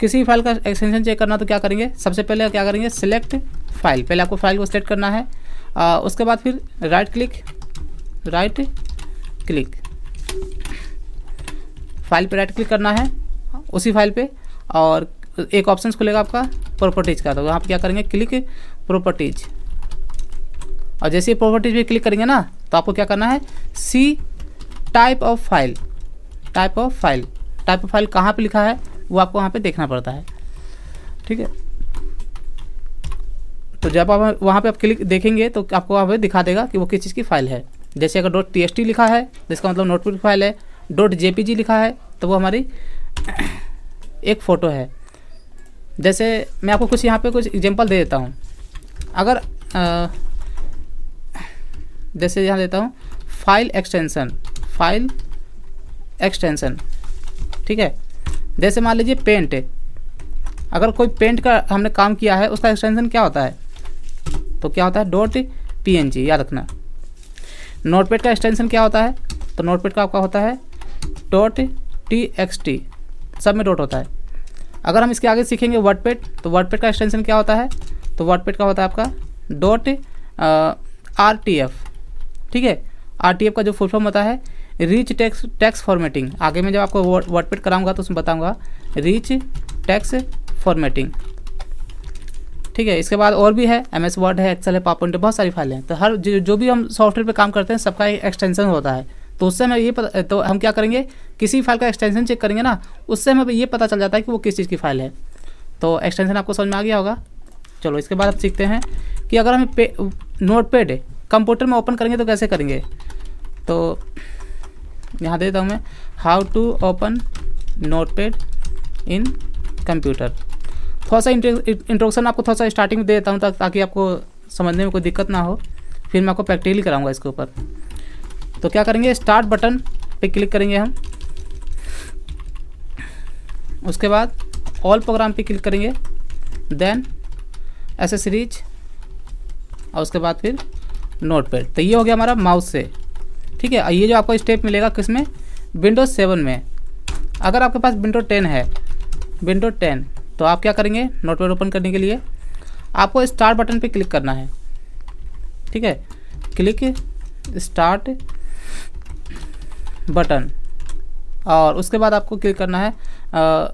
किसी फाइल का एक्सटेंशन चेक करना तो क्या करेंगे सबसे पहले क्या करेंगे सिलेक्ट फाइल पहले आपको फाइल को सिलेक्ट करना है आ, उसके बाद फिर right click right click file पे राइट क्लिक करना है उसी फाइल पे और एक ऑप्शन खुलेगा आपका प्रॉपर्टीज का तो आप क्या करेंगे क्लिक प्रॉपर्टीज और जैसे ही प्रॉपर्टीज भी क्लिक करेंगे ना तो आपको क्या करना है see type of file type of file type of file कहाँ पे लिखा है वो आपको वहाँ पे देखना पड़ता है ठीक है तो जब आप वहाँ पे आप क्लिक देखेंगे तो आपको वहाँ पे दिखा देगा कि वो किस चीज़ की फाइल है जैसे अगर डॉट टी लिखा है जिसका मतलब नोटबुक फाइल है डॉट जे लिखा है तो वो हमारी एक फ़ोटो है जैसे मैं आपको कुछ यहाँ पे कुछ एग्जांपल दे देता हूँ अगर आ, जैसे यहाँ देता हूँ फाइल एक्सटेंशन फाइल एक्सटेंशन ठीक है जैसे मान लीजिए पेंट अगर कोई पेंट का हमने काम किया है उसका एक्सटेंशन क्या होता है तो क्या होता है डॉट पी एन जी याद रखना नोटपैड का एक्सटेंशन क्या होता है तो नोटपैड का आपका होता है डॉट टी एक्स टी सब में डॉट होता है अगर हम इसके आगे सीखेंगे वर्ड तो वर्ड का एक्सटेंशन क्या होता है तो वर्ड का होता है आपका डॉट आर टी एफ ठीक है आर टी एफ का जो फुल फॉर्म होता है रिच टैक्स टैक्स फॉर्मेटिंग आगे में जब आपको वर्ड पेड कराऊंगा तो उसमें बताऊंगा रिच टैक्स फॉर्मेटिंग ठीक है इसके बाद और भी है एम एस वर्ड है एक्सेल है पापोन्ट बहुत सारी फाइलें हैं तो हर जो, जो भी हम सॉफ्टवेयर पर काम करते हैं सबका एक एक्सटेंशन होता है तो उससे हमें ये पता तो हम क्या करेंगे किसी फाइल का एक्सटेंशन चेक करेंगे ना उससे हमें ये पता चल जाता है कि वो किस चीज़ की फ़ाइल है तो एक्सटेंशन आपको समझ में आ गया होगा चलो इसके बाद आप सीखते हैं कि अगर हमें पे नोट पैड कंप्यूटर में ओपन करेंगे तो कैसे करेंगे तो यहाँ देता हूँ मैं how to open notepad in computer थोड़ा सा इंट्रोडक्शन आपको थोड़ा सा स्टार्टिंग में दे देता हूँ ताकि आपको समझने में कोई दिक्कत ना हो फिर मैं आपको प्रैक्टिकली कराऊंगा इसके ऊपर तो क्या करेंगे स्टार्ट बटन पे क्लिक करेंगे हम उसके बाद ऑल प्रोग्राम पे क्लिक करेंगे देन एसेसरीज और उसके बाद फिर नोट पैड तो ये हो गया हमारा माउस से ठीक है ये जो आपको स्टेप मिलेगा किस में विंडोज सेवन में अगर आपके पास विंडो टेन है विंडो टेन तो आप क्या करेंगे नोट पैड ओपन करने के लिए आपको स्टार्ट बटन पे क्लिक करना है ठीक है क्लिक स्टार्ट बटन और उसके बाद आपको क्लिक करना है आ,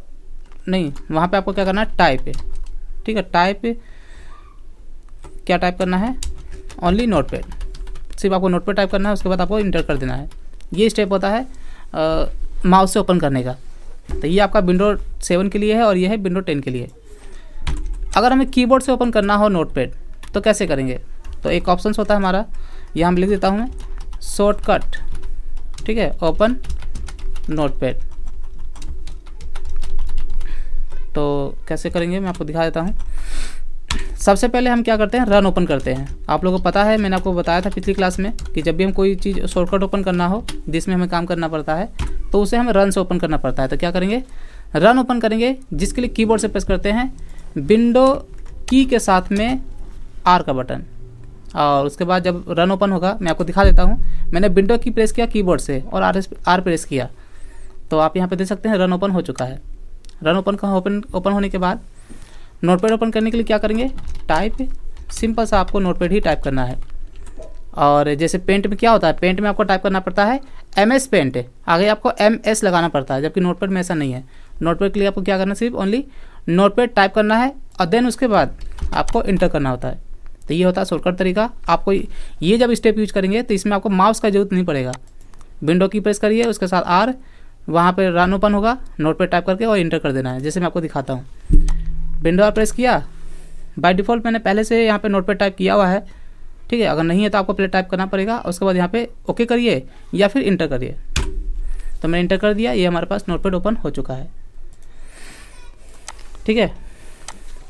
नहीं वहाँ पे आपको क्या करना है टाइप ठीक है टाइप क्या टाइप करना है ओनली नोट पैड सिर्फ आपको नोट पे टाइप करना है उसके बाद आपको इंटर कर देना है ये स्टेप होता है माउस से ओपन करने का तो ये आपका विंडो सेवन के लिए है और ये है विंडो टेन के लिए अगर हमें कीबोर्ड से ओपन करना हो नोट पैड तो कैसे करेंगे तो एक ऑप्शन होता है हमारा यहाँ हम लिख देता हूँ शॉर्टकट ठीक है ओपन नोटपैड तो कैसे करेंगे मैं आपको दिखा देता हूँ सबसे पहले हम क्या करते हैं रन ओपन करते हैं आप लोगों को पता है मैंने आपको बताया था पिछली क्लास में कि जब भी हम कोई चीज़ शॉर्टकट ओपन करना हो जिसमें हमें काम करना पड़ता है तो उसे हमें रन से ओपन करना पड़ता है तो क्या करेंगे रन ओपन करेंगे जिसके लिए कीबोर्ड से प्रेस करते हैं विंडो की के साथ में आर का बटन और उसके बाद जब रन ओपन होगा मैं आपको दिखा देता हूँ मैंने विंडो की प्रेस किया कीबोर्ड से और आर आर प्रेस किया तो आप यहाँ पे देख सकते हैं रन ओपन हो चुका है रन ओपन का ओपन ओपन होने के बाद नोटपैड ओपन करने के लिए क्या करेंगे टाइप सिंपल सा आपको नोटपैड ही टाइप करना है और जैसे पेंट में क्या होता है पेंट में आपको टाइप करना पड़ता है एम एस पेंट आगे आपको एम एस लगाना पड़ता है जबकि नोटपैड में ऐसा नहीं है नोटपैड के लिए आपको क्या करना सिर्फ ओनली नोटपैड टाइप करना है और देन उसके बाद आपको इंटर करना होता है तो ये होता है शॉर्टकट तरीका आपको ये जब स्टेप यूज करेंगे तो इसमें आपको माउस का जरूरत नहीं पड़ेगा विंडो की प्रेस करिए उसके साथ आर वहाँ पर रन ओपन होगा नोट पर टाइप करके और इंटर कर देना है जैसे मैं आपको दिखाता हूँ विंडो आर प्रेस किया बाय डिफ़ॉल्ट मैंने पहले से यहाँ पे नोट पर टाइप किया हुआ है ठीक है अगर नहीं है तो आपको पहले टाइप करना पड़ेगा उसके बाद यहाँ पे ओके करिए या फिर इंटर करिए तो मैंने इंटर कर दिया ये हमारे पास नोटपैड ओपन हो चुका है ठीक है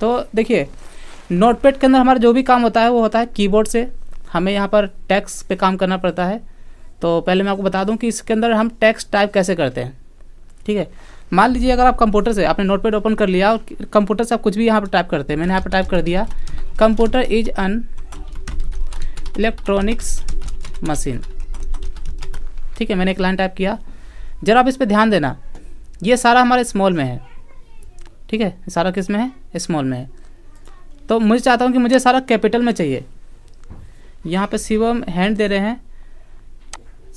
तो देखिए नोटपैड के अंदर हमारा जो भी काम होता है वो होता है कीबोर्ड से हमें यहाँ पर टैक्स पे काम करना पड़ता है तो पहले मैं आपको बता दूँ कि इसके अंदर हम टैक्स टाइप कैसे करते हैं ठीक है मान लीजिए अगर आप कंप्यूटर से आपने नोटपैड ओपन कर लिया और कंप्यूटर से आप कुछ भी यहाँ पर टाइप करते हैं मैंने यहाँ पर टाइप कर दिया computer is an electronics machine ठीक है मैंने एक लाइन टाइप किया जरा आप इस पर ध्यान देना ये सारा हमारे स्मॉल में है ठीक है सारा किस में है स्मॉल में है तो मुझे चाहता हूँ कि मुझे सारा कैपिटल में चाहिए यहाँ पे शिवम हैंड दे रहे हैं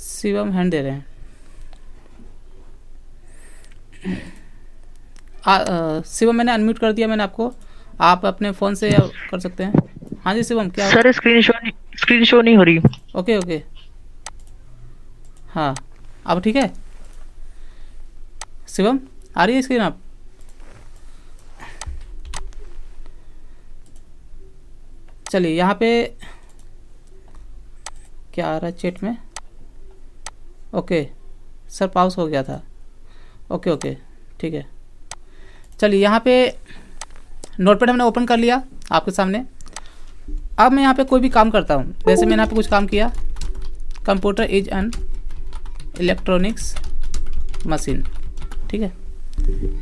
शिवम हैंड दे रहे हैं शिवम मैंने अनम्यूट कर दिया मैंने आपको आप अपने फ़ोन से कर सकते हैं हाँ जी शिवम क्या सर स्क्रीन शो नहीं स्क्रीन शो नहीं हो रही ओके ओके हाँ अब ठीक है शिवम आ रही है स्क्रीन आप चलिए यहाँ पे क्या आ रहा है चेट में ओके सर पाउस हो गया था ओके ओके ठीक है चलिए यहाँ पे नोटपैड हमने ओपन कर लिया आपके सामने अब मैं यहाँ पे कोई भी काम करता हूँ जैसे मैंने यहाँ पे कुछ काम किया computer is an electronics machine ठीक है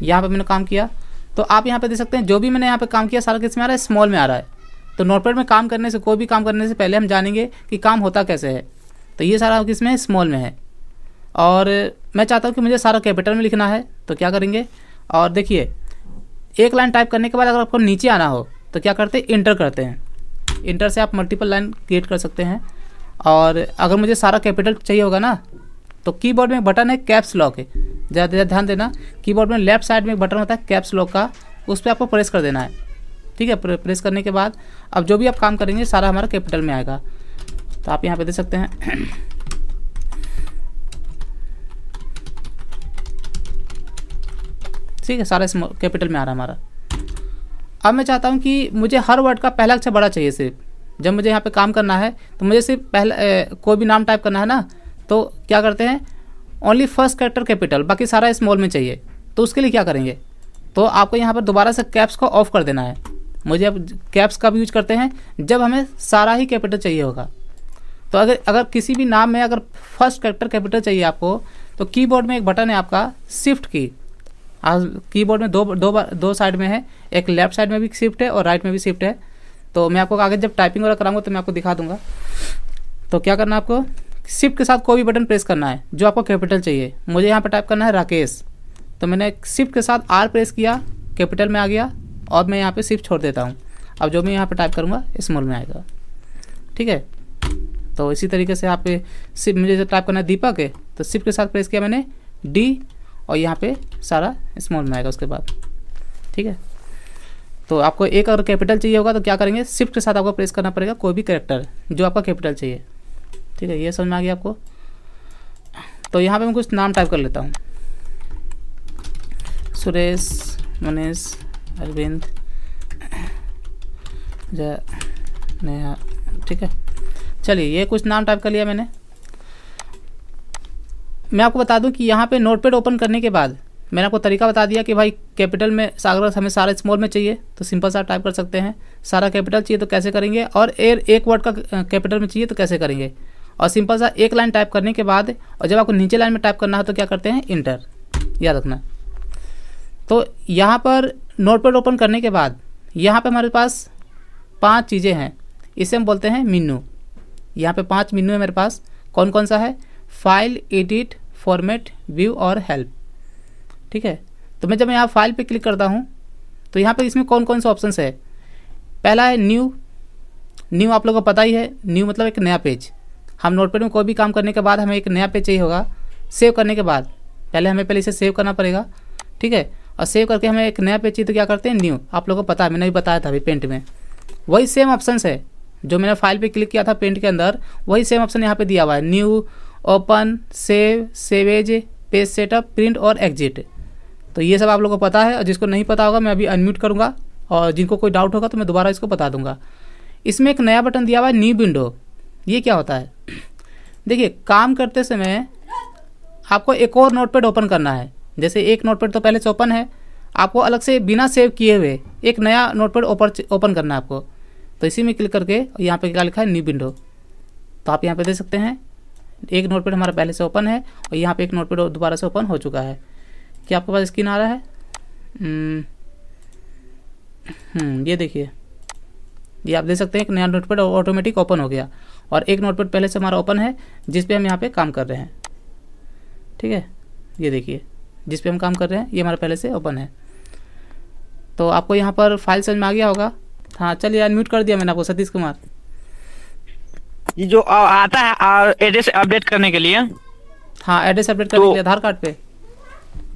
यहाँ पे मैंने काम किया तो आप यहाँ पे देख सकते हैं जो भी मैंने यहाँ पे काम किया सारा किस में आ रहा है स्मॉल में आ रहा है तो नोटपैड में काम करने से कोई भी काम करने से पहले हम जानेंगे कि काम होता कैसे है तो ये सारा किस में स्मॉल में है और मैं चाहता हूँ कि मुझे सारा कैपिटल में लिखना है तो क्या करेंगे और देखिए एक लाइन टाइप करने के बाद अगर आपको नीचे आना हो तो क्या करते हैं इंटर करते हैं इंटर से आप मल्टीपल लाइन क्रिएट कर सकते हैं और अगर मुझे सारा कैपिटल चाहिए होगा ना तो कीबोर्ड में बटन है कैप्स लॉक है ज़्यादा ध्यान देना कीबोर्ड में लेफ्ट साइड में एक बटन होता है कैप्स लॉक का उस पर आपको प्रेस कर देना है ठीक है प्रेस करने के बाद अब जो भी आप काम करेंगे सारा हमारा कैपिटल में आएगा तो आप यहाँ पे देख सकते हैं ठीक है सारा कैपिटल में आ रहा हमारा अब मैं चाहता हूँ कि मुझे हर वर्ड का पहला अक्षर बड़ा चाहिए सिर्फ जब मुझे यहाँ पे काम करना है तो मुझे सिर्फ पहला कोई भी नाम टाइप करना है ना तो क्या करते हैं ओनली फर्स्ट कैरेक्टर कैपिटल बाकी सारा स्मॉल में चाहिए तो उसके लिए क्या करेंगे तो आपको यहाँ पर दोबारा से कैप्स को ऑफ कर देना है मुझे अब कैप्स कब यूज करते हैं जब हमें सारा ही कैपिटल चाहिए होगा तो अगर अगर किसी भी नाम में अगर फर्स्ट कैरेक्टर कैपिटल चाहिए आपको तो कीबोर्ड में एक बटन है आपका शिफ्ट की कीबोर्ड में दो दो दो साइड में है एक लेफ्ट साइड में भी शिफ्ट है और राइट में भी शिफ्ट है तो मैं आपको आगे जब टाइपिंग वगैरह कराऊंगा तो मैं आपको दिखा दूंगा तो क्या करना है आपको शिफ्ट के साथ कोई भी बटन प्रेस करना है जो आपको कैपिटल चाहिए मुझे यहाँ पर टाइप करना है राकेश तो मैंने शिफ्ट के साथ आर प्रेस किया कैपिटल में आ गया और मैं यहाँ पे सिर्फ छोड़ देता हूँ अब जो मैं यहाँ पे टाइप करूँगा स्मॉल में आएगा ठीक है तो इसी तरीके से यहाँ पे सिर्फ मुझे जो टाइप करना है दीपक है तो सिर्फ के साथ प्रेस किया मैंने डी और यहाँ पे सारा स्मॉल में आएगा उसके बाद ठीक है तो आपको एक अगर कैपिटल चाहिए होगा तो क्या करेंगे शिफ्ट के साथ आपको प्रेस करना पड़ेगा कोई भी करेक्टर जो आपका कैपिटल चाहिए ठीक है ये समझ में आ गया आपको तो यहाँ पे मैं कुछ नाम टाइप कर लेता हूँ सुरेश मनीष अरविंद जय नेहा ठीक है चलिए ये कुछ नाम टाइप कर लिया मैंने मैं आपको बता दूं कि यहाँ पे नोटपैड ओपन करने के बाद मैंने आपको तरीका बता दिया कि भाई कैपिटल में सागर हमें सारा स्मॉल में चाहिए तो सिंपल सा टाइप कर सकते हैं सारा कैपिटल चाहिए तो कैसे करेंगे और एयर एक वर्ड का कैपिटल में चाहिए तो कैसे करेंगे और सिंपल सा एक लाइन टाइप करने के बाद और जब आपको नीचे लाइन में टाइप करना हो तो क्या करते हैं इंटर याद रखना तो यहाँ पर नोटपैड ओपन करने के बाद यहाँ पे हमारे पास पांच चीज़ें हैं इसे हम बोलते हैं मीनू यहाँ पे पांच मीनू है मेरे पास कौन कौन सा है फाइल एडिट फॉर्मेट व्यू और हेल्प ठीक है तो मैं जब यहाँ फाइल पे क्लिक करता हूँ तो यहाँ पे इसमें कौन कौन से ऑप्शन है पहला है न्यू न्यू आप लोगों को पता ही है न्यू मतलब एक नया पेज हम नोटपैड में कोई भी काम करने के बाद हमें एक नया पेज चाहिए होगा सेव करने के बाद पहले हमें पहले इसे सेव करना पड़ेगा ठीक है और सेव करके हमें एक नया पेज तो क्या करते हैं न्यू आप लोगों को पता है मैंने भी बताया था अभी पेंट में वही सेम ऑप्शन है जो मैंने फाइल पे क्लिक किया था पेंट के अंदर वही सेम ऑप्शन यहाँ पे दिया हुआ है new open save save as page setup print और एग्जिट तो ये सब आप लोगों को पता है और जिसको नहीं पता होगा मैं अभी अनम्यूट करूँगा और जिनको कोई डाउट होगा तो मैं दोबारा इसको बता दूंगा इसमें एक नया बटन दिया हुआ है न्यू विंडो ये क्या होता है [CLEARS THROAT] देखिए काम करते समय आपको एक और नोट ओपन करना है जैसे एक नोटपैड तो पहले से ओपन है आपको अलग से बिना सेव किए हुए एक नया नोटपैड ओपन करना है आपको तो इसी में क्लिक करके यहाँ पे क्या लिखा है न्यू विंडो तो आप यहाँ पे देख सकते हैं एक नोटपैड हमारा पहले से ओपन है और यहाँ पे एक नोटपैड दोबारा से ओपन हो चुका है क्या आपके पास स्क्रीन आ रहा है hmm. Hmm, ये देखिए ये आप देख सकते हैं एक नया नोटपैड ऑटोमेटिक ओपन हो गया और एक नोटपैड पहले से हमारा ओपन है जिस पर हम यहाँ पर काम कर रहे हैं ठीक है ये देखिए जिस पे हम काम कर रहे हैं ये हमारा पहले से ओपन है तो आपको यहाँ पर फाइल समझ में आ गया होगा हाँ चलिए अनम्यूट कर दिया मैंने आपको सतीश कुमार ये जो आता है एड्रेस अपडेट करने के लिए हाँ एड्रेस अपडेट करने तो, के लिए तो- आधार कार्ड पे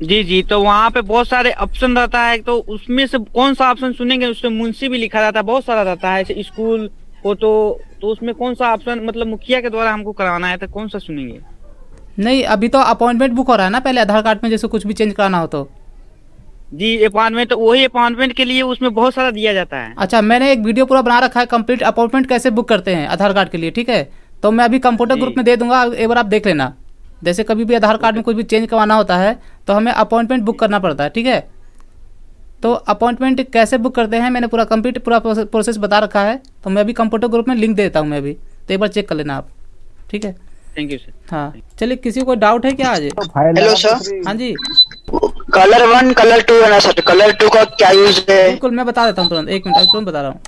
जी जी तो वहाँ पे बहुत सारे ऑप्शन रहता है तो उसमें से कौन सा ऑप्शन सुनेंगे उसमें मुंशी भी लिखा रहता है बहुत सारा रहता है स्कूल फोटो तो उसमें कौन सा ऑप्शन मतलब मुखिया के द्वारा हमको करवाना है तो कौन सा सुनेंगे नहीं अभी तो अपॉइंटमेंट बुक हो रहा है ना पहले आधार कार्ड में जैसे कुछ भी चेंज कराना हो तो जी अपॉइंटमेंट वही अपॉइंटमेंट के लिए उसमें बहुत सारा दिया जाता है अच्छा मैंने एक वीडियो पूरा बना रखा है कंप्लीट अपॉइंटमेंट कैसे बुक करते हैं आधार कार्ड के लिए ठीक है तो मैं अभी कंप्यूटर ग्रुप में दे दूंगा एक बार आप देख लेना जैसे कभी भी आधार कार्ड में कुछ भी चेंज करवाना होता है तो हमें अपॉइंटमेंट बुक करना पड़ता है ठीक है तो अपॉइंटमेंट कैसे बुक करते हैं मैंने पूरा कंप्लीट पूरा प्रोसेस बता रखा है तो मैं अभी कंप्यूटर ग्रुप में लिंक देता हूँ मैं अभी तो एक बार चेक कर लेना आप ठीक है थैंक यू सर हाँ चलिए किसी को डाउट है क्या आज हेलो सर हाँ जी कलर वन कलर टू है ना सर कलर टू का क्या यूज है बिल्कुल मैं बता देता हूँ तुरंत एक मिनट तुरंत बता रहा हूँ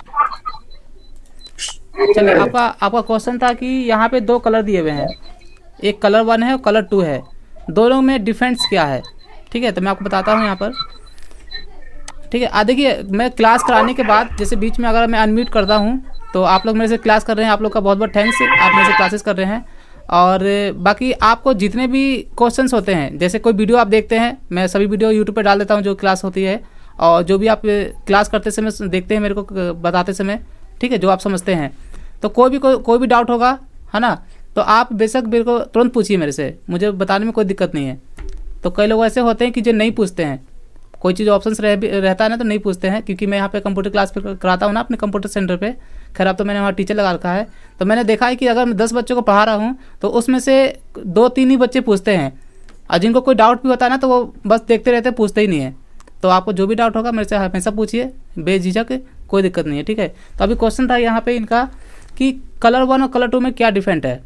चलिए आपका आपका क्वेश्चन था कि यहाँ पे दो कलर दिए हुए हैं एक कलर वन है और कलर टू है दोनों में डिफेंस क्या है ठीक है तो मैं आपको बताता हूँ यहाँ पर ठीक है देखिए मैं क्लास कराने के बाद जैसे बीच में अगर मैं अनम्यूट करता हूँ तो आप लोग मेरे से क्लास कर रहे हैं आप लोग का बहुत बहुत थैंक्स आप मेरे से क्लासेस कर रहे हैं और बाकी आपको जितने भी क्वेश्चंस होते हैं जैसे कोई वीडियो आप देखते हैं मैं सभी वीडियो यूट्यूब पर डाल देता हूँ जो क्लास होती है और जो भी आप क्लास करते समय देखते हैं मेरे को बताते समय ठीक है जो आप समझते हैं तो कोई भी को, कोई भी डाउट होगा है ना तो आप बेशक मेरे को तुरंत पूछिए मेरे से मुझे बताने में कोई दिक्कत नहीं है तो कई लोग ऐसे होते हैं कि जो नहीं पूछते हैं कोई चीज़ ऑप्शन रह, रहता है ना तो नहीं पूछते हैं क्योंकि मैं यहाँ पे कंप्यूटर क्लास पर कराता हूँ ना अपने कंप्यूटर सेंटर पर खैर अब तो मैंने वहाँ टीचर लगा रखा है तो मैंने देखा है कि अगर मैं दस बच्चों को पढ़ा रहा हूँ तो उसमें से दो तीन ही बच्चे पूछते हैं और जिनको कोई डाउट भी होता है ना तो वो बस देखते रहते पूछते ही नहीं है तो आपको जो भी डाउट होगा मेरे से हमेशा पूछिए बेझिझक कोई दिक्कत नहीं है ठीक है तो अभी क्वेश्चन था यहाँ पर इनका कि कलर वन और कलर टू में क्या डिफरेंट है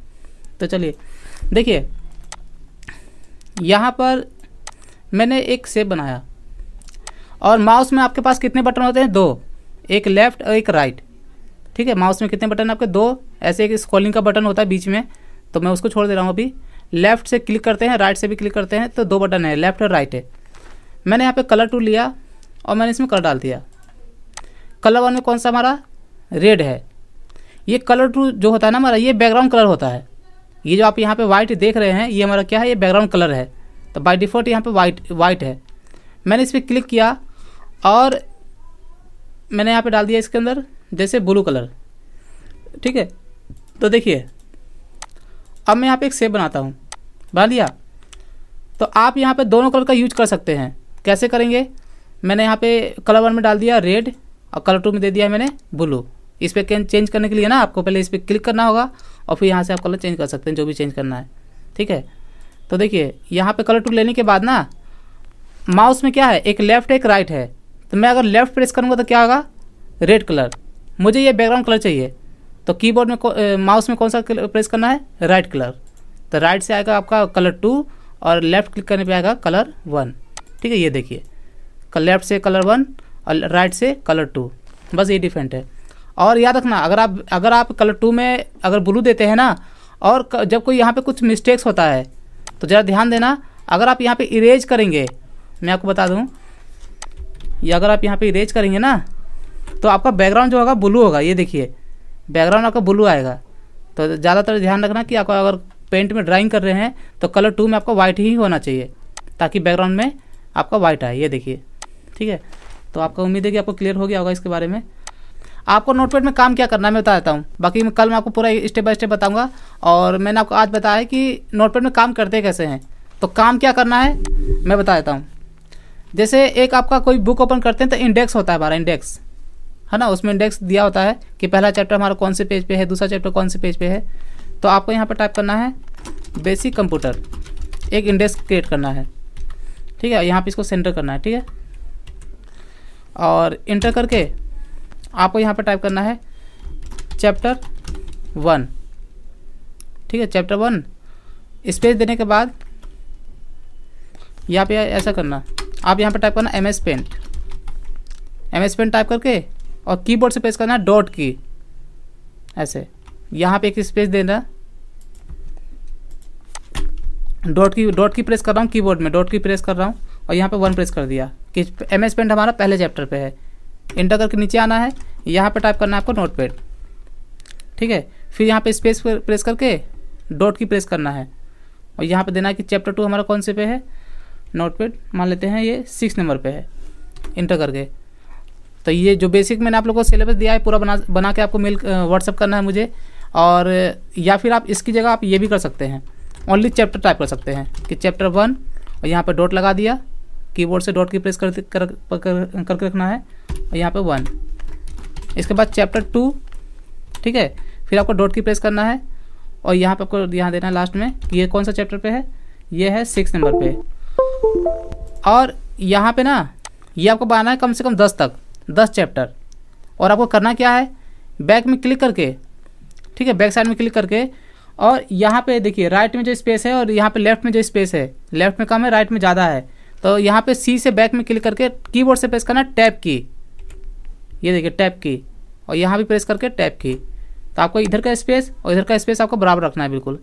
तो चलिए देखिए यहाँ पर मैंने एक सेप बनाया और माउस में आपके पास कितने बटन होते हैं दो एक लेफ्ट और एक राइट ठीक है माउस में कितने बटन आपके दो ऐसे एक स्कॉलिंग का बटन होता है बीच में तो मैं उसको छोड़ दे रहा हूँ अभी लेफ्ट से क्लिक करते हैं राइट से भी क्लिक करते हैं तो दो बटन है लेफ्ट और राइट है मैंने यहाँ पे कलर टू लिया और मैंने इसमें कलर डाल दिया कलर वन में कौन सा हमारा रेड है ये कलर टू जो होता है ना हमारा ये बैकग्राउंड कलर होता है ये जो आप यहाँ पे वाइट देख रहे हैं ये हमारा क्या है ये बैकग्राउंड कलर है तो बाई डिफ़ॉल्ट यहाँ पर वाइट वाइट है मैंने इस पर क्लिक किया और मैंने यहाँ पर डाल दिया इसके अंदर जैसे ब्लू कलर ठीक है तो देखिए अब मैं यहाँ पे एक सेब बनाता हूँ बना लिया तो आप यहाँ पे दोनों कलर का यूज कर सकते हैं कैसे करेंगे मैंने यहाँ पे कलर वन में डाल दिया रेड और कलर टू में दे दिया मैंने ब्लू इस पर चेंज करने के लिए ना आपको पहले इस पर क्लिक करना होगा और फिर यहाँ से आप कलर चेंज कर सकते हैं जो भी चेंज करना है ठीक है तो देखिए यहाँ पे कलर टू लेने के बाद ना माउस में क्या है एक लेफ़्ट एक राइट है तो मैं अगर लेफ़्ट प्रेस करूँगा तो क्या होगा रेड कलर मुझे ये बैकग्राउंड कलर चाहिए तो कीबोर्ड में माउस में कौन सा प्रेस करना है राइट कलर तो राइट से आएगा आपका कलर टू और लेफ्ट क्लिक करने पे आएगा कलर वन ठीक है ये देखिए लेफ्ट से कलर वन और राइट से कलर टू बस ये डिफरेंट है और याद रखना अगर आप अगर आप कलर टू में अगर ब्लू देते हैं ना और जब कोई यहाँ पे कुछ मिस्टेक्स होता है तो ज़रा ध्यान देना अगर आप यहाँ पे इरेज करेंगे मैं आपको बता दूँ या अगर आप यहाँ पे इरेज करेंगे ना तो आपका बैकग्राउंड जो होगा ब्लू होगा ये देखिए बैकग्राउंड आपका ब्लू आएगा तो ज़्यादातर ध्यान रखना कि आप अगर पेंट में ड्राइंग कर रहे हैं तो कलर टू में आपका वाइट ही होना चाहिए ताकि बैकग्राउंड में आपका वाइट आए ये देखिए ठीक है तो आपका उम्मीद है कि आपको क्लियर हो गया होगा इसके बारे में आपको नोटपैड में काम क्या करना है मैं बता देता हूँ बाकी मैं कल मैं आपको पूरा स्टेप बाय स्टेप बताऊँगा और मैंने आपको आज बताया है कि नोटपैड में काम करते कैसे हैं तो काम क्या करना है मैं बता देता हूँ जैसे एक आपका कोई बुक ओपन करते हैं तो इंडेक्स होता है हमारा इंडेक्स है ना उसमें इंडेक्स दिया होता है कि पहला चैप्टर हमारा कौन से पेज पे है दूसरा चैप्टर कौन से पेज पे है तो आपको यहाँ पर टाइप करना है बेसिक कंप्यूटर एक इंडेक्स क्रिएट करना है ठीक है यहाँ पर इसको सेंटर करना है ठीक है और इंटर करके आपको यहाँ पर टाइप करना है चैप्टर वन ठीक है चैप्टर वन स्पेस देने के बाद यहाँ पे ऐसा करना आप यहाँ पर टाइप करना M S Paint M S Paint type करके और कीबोर्ड से प्रेस करना डॉट की ऐसे यहाँ पे एक स्पेस देना डॉट की डॉट की प्रेस कर रहा हूँ कीबोर्ड में डॉट की प्रेस कर रहा हूँ और यहाँ पे वन प्रेस कर दिया कि एम एस पेंट हमारा पहले चैप्टर पे है इंटर करके नीचे आना है यहाँ पे टाइप करना है आपको नोट पैड ठीक है फिर यहाँ पे स्पेस प्रेस करके डॉट की प्रेस करना है और यहाँ पे देना है कि चैप्टर टू हमारा कौन से पे है नोट पैड मान लेते हैं ये सिक्स नंबर पर है इंटर करके तो ये जो बेसिक मैंने आप लोगों को सिलेबस दिया है पूरा बना बना के आपको मेल व्हाट्सअप करना है मुझे और या फिर आप इसकी जगह आप ये भी कर सकते हैं ओनली चैप्टर टाइप कर सकते हैं कि चैप्टर वन और यहाँ पर डॉट लगा दिया कीबोर्ड से डॉट की प्रेस कर कर, कर, कर, कर रखना है और यहाँ पर वन इसके बाद चैप्टर टू ठीक है फिर आपको डॉट की प्रेस करना है और यहाँ पर आपको यहाँ देना है लास्ट में कि ये कौन सा चैप्टर पे है ये है सिक्स नंबर पे और यहाँ पे ना ये आपको बनाना है कम से कम दस तक दस चैप्टर और आपको करना क्या है बैक में क्लिक करके ठीक है बैक साइड में क्लिक करके और यहाँ पे देखिए राइट में जो स्पेस है और यहाँ पे लेफ्ट में जो स्पेस है लेफ्ट में कम है राइट में ज़्यादा है तो यहाँ पे सी से बैक में क्लिक करके कीबोर्ड से प्रेस करना टैप की ये देखिए टैप की और यहाँ भी प्रेस करके टैप की तो आपको इधर का स्पेस और इधर का स्पेस आपको बराबर रखना है बिल्कुल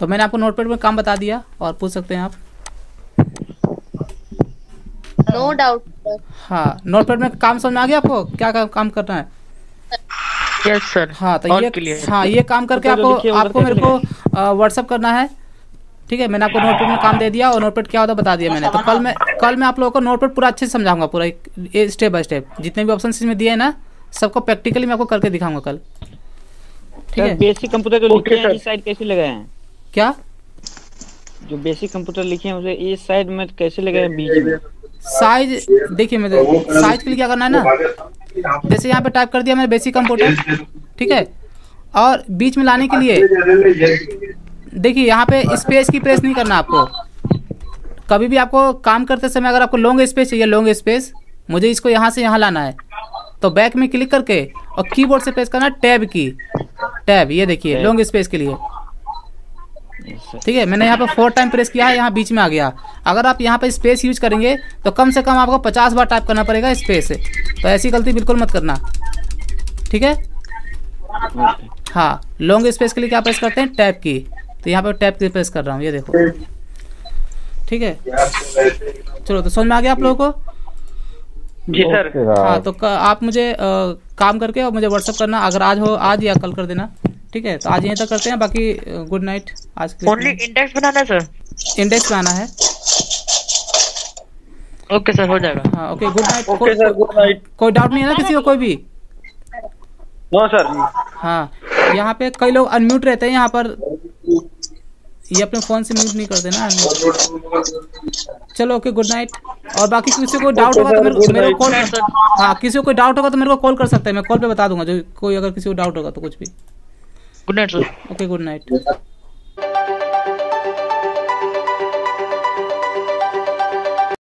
तो मैंने आपको नोटपैड में काम बता दिया और पूछ सकते हैं आप नो डाउट हाँ नोटपैड में काम समझ में आ गया आपको क्या का, काम करना है यस सर हाँ तो ये हाँ ये काम करके आपको आपको मेरे को व्हाट्सएप करना है ठीक है मैंने आपको नोटपैड में काम दे दिया और नोटपैड क्या होता बता दिया मैंने तो कल मैं कल मैं आप लोगों को नोटपैड पूरा अच्छे से समझाऊंगा पूरा स्टेप बाय स्टेप जितने भी ऑप्शन इसमें दिए हैं ना सबको प्रैक्टिकली मैं आपको करके दिखाऊंगा कल ठीक है बेसिक कंप्यूटर के साइड कैसे लगाए हैं क्या जो बेसिक कंप्यूटर लिखे हैं उसे इस साइड में कैसे लगाए बीच में साइज देखिए मैं साइज के लिए क्या करना है ना जैसे यहाँ पे टाइप कर दिया मैंने बेसिक कंप्यूटर ठीक है और बीच में लाने के लिए देखिए यहाँ पे स्पेस की प्रेस नहीं करना आपको कभी भी आपको काम करते समय अगर आपको लॉन्ग स्पेस चाहिए लॉन्ग स्पेस मुझे इसको यहाँ से यहाँ लाना है तो बैक में क्लिक करके और कीबोर्ड से प्रेस करना टैब की टैब ये देखिए लॉन्ग स्पेस के लिए ठीक है मैंने यहाँ पे फोर टाइम प्रेस किया है यहाँ बीच में आ गया अगर आप यहाँ पे स्पेस यूज करेंगे तो कम से कम आपको पचास बार टाइप करना पड़ेगा स्पेस तो ऐसी गलती बिल्कुल मत करना ठीक है हाँ लॉन्ग स्पेस के लिए क्या प्रेस करते हैं टैप की तो यहाँ पे टैप की प्रेस कर रहा हूँ ये देखो ठीक है चलो तो समझ में आ गया आप लोगों को जी सर हाँ तो आप मुझे आ, काम करके और मुझे व्हाट्सअप करना अगर आज हो आज या कल कर देना ठीक है तो आज यहीं तक करते हैं बाकी गुड नाइट आज के ओनली इंडेक्स बनाना सर इंडेक्स बनाना है ओके सर हो जाएगा हाँ okay good night okay sir good night कोई डाउट नहीं है ना किसी को कोई भी नो सर हाँ यहाँ पे कई लोग अनम्यूट रहते हैं यहाँ पर ये अपने फोन से म्यूट नहीं करते ना चलो ओके गुड नाइट और बाकी किसी को डाउट होगा तो मेरे, मेरे को कॉल हाँ किसी को कोई डाउट होगा तो मेरे को कॉल कर सकते हैं मैं कॉल पे बता दूंगा जो कोई अगर किसी को डाउट होगा तो कुछ भी Good night, sir. Okay, good night.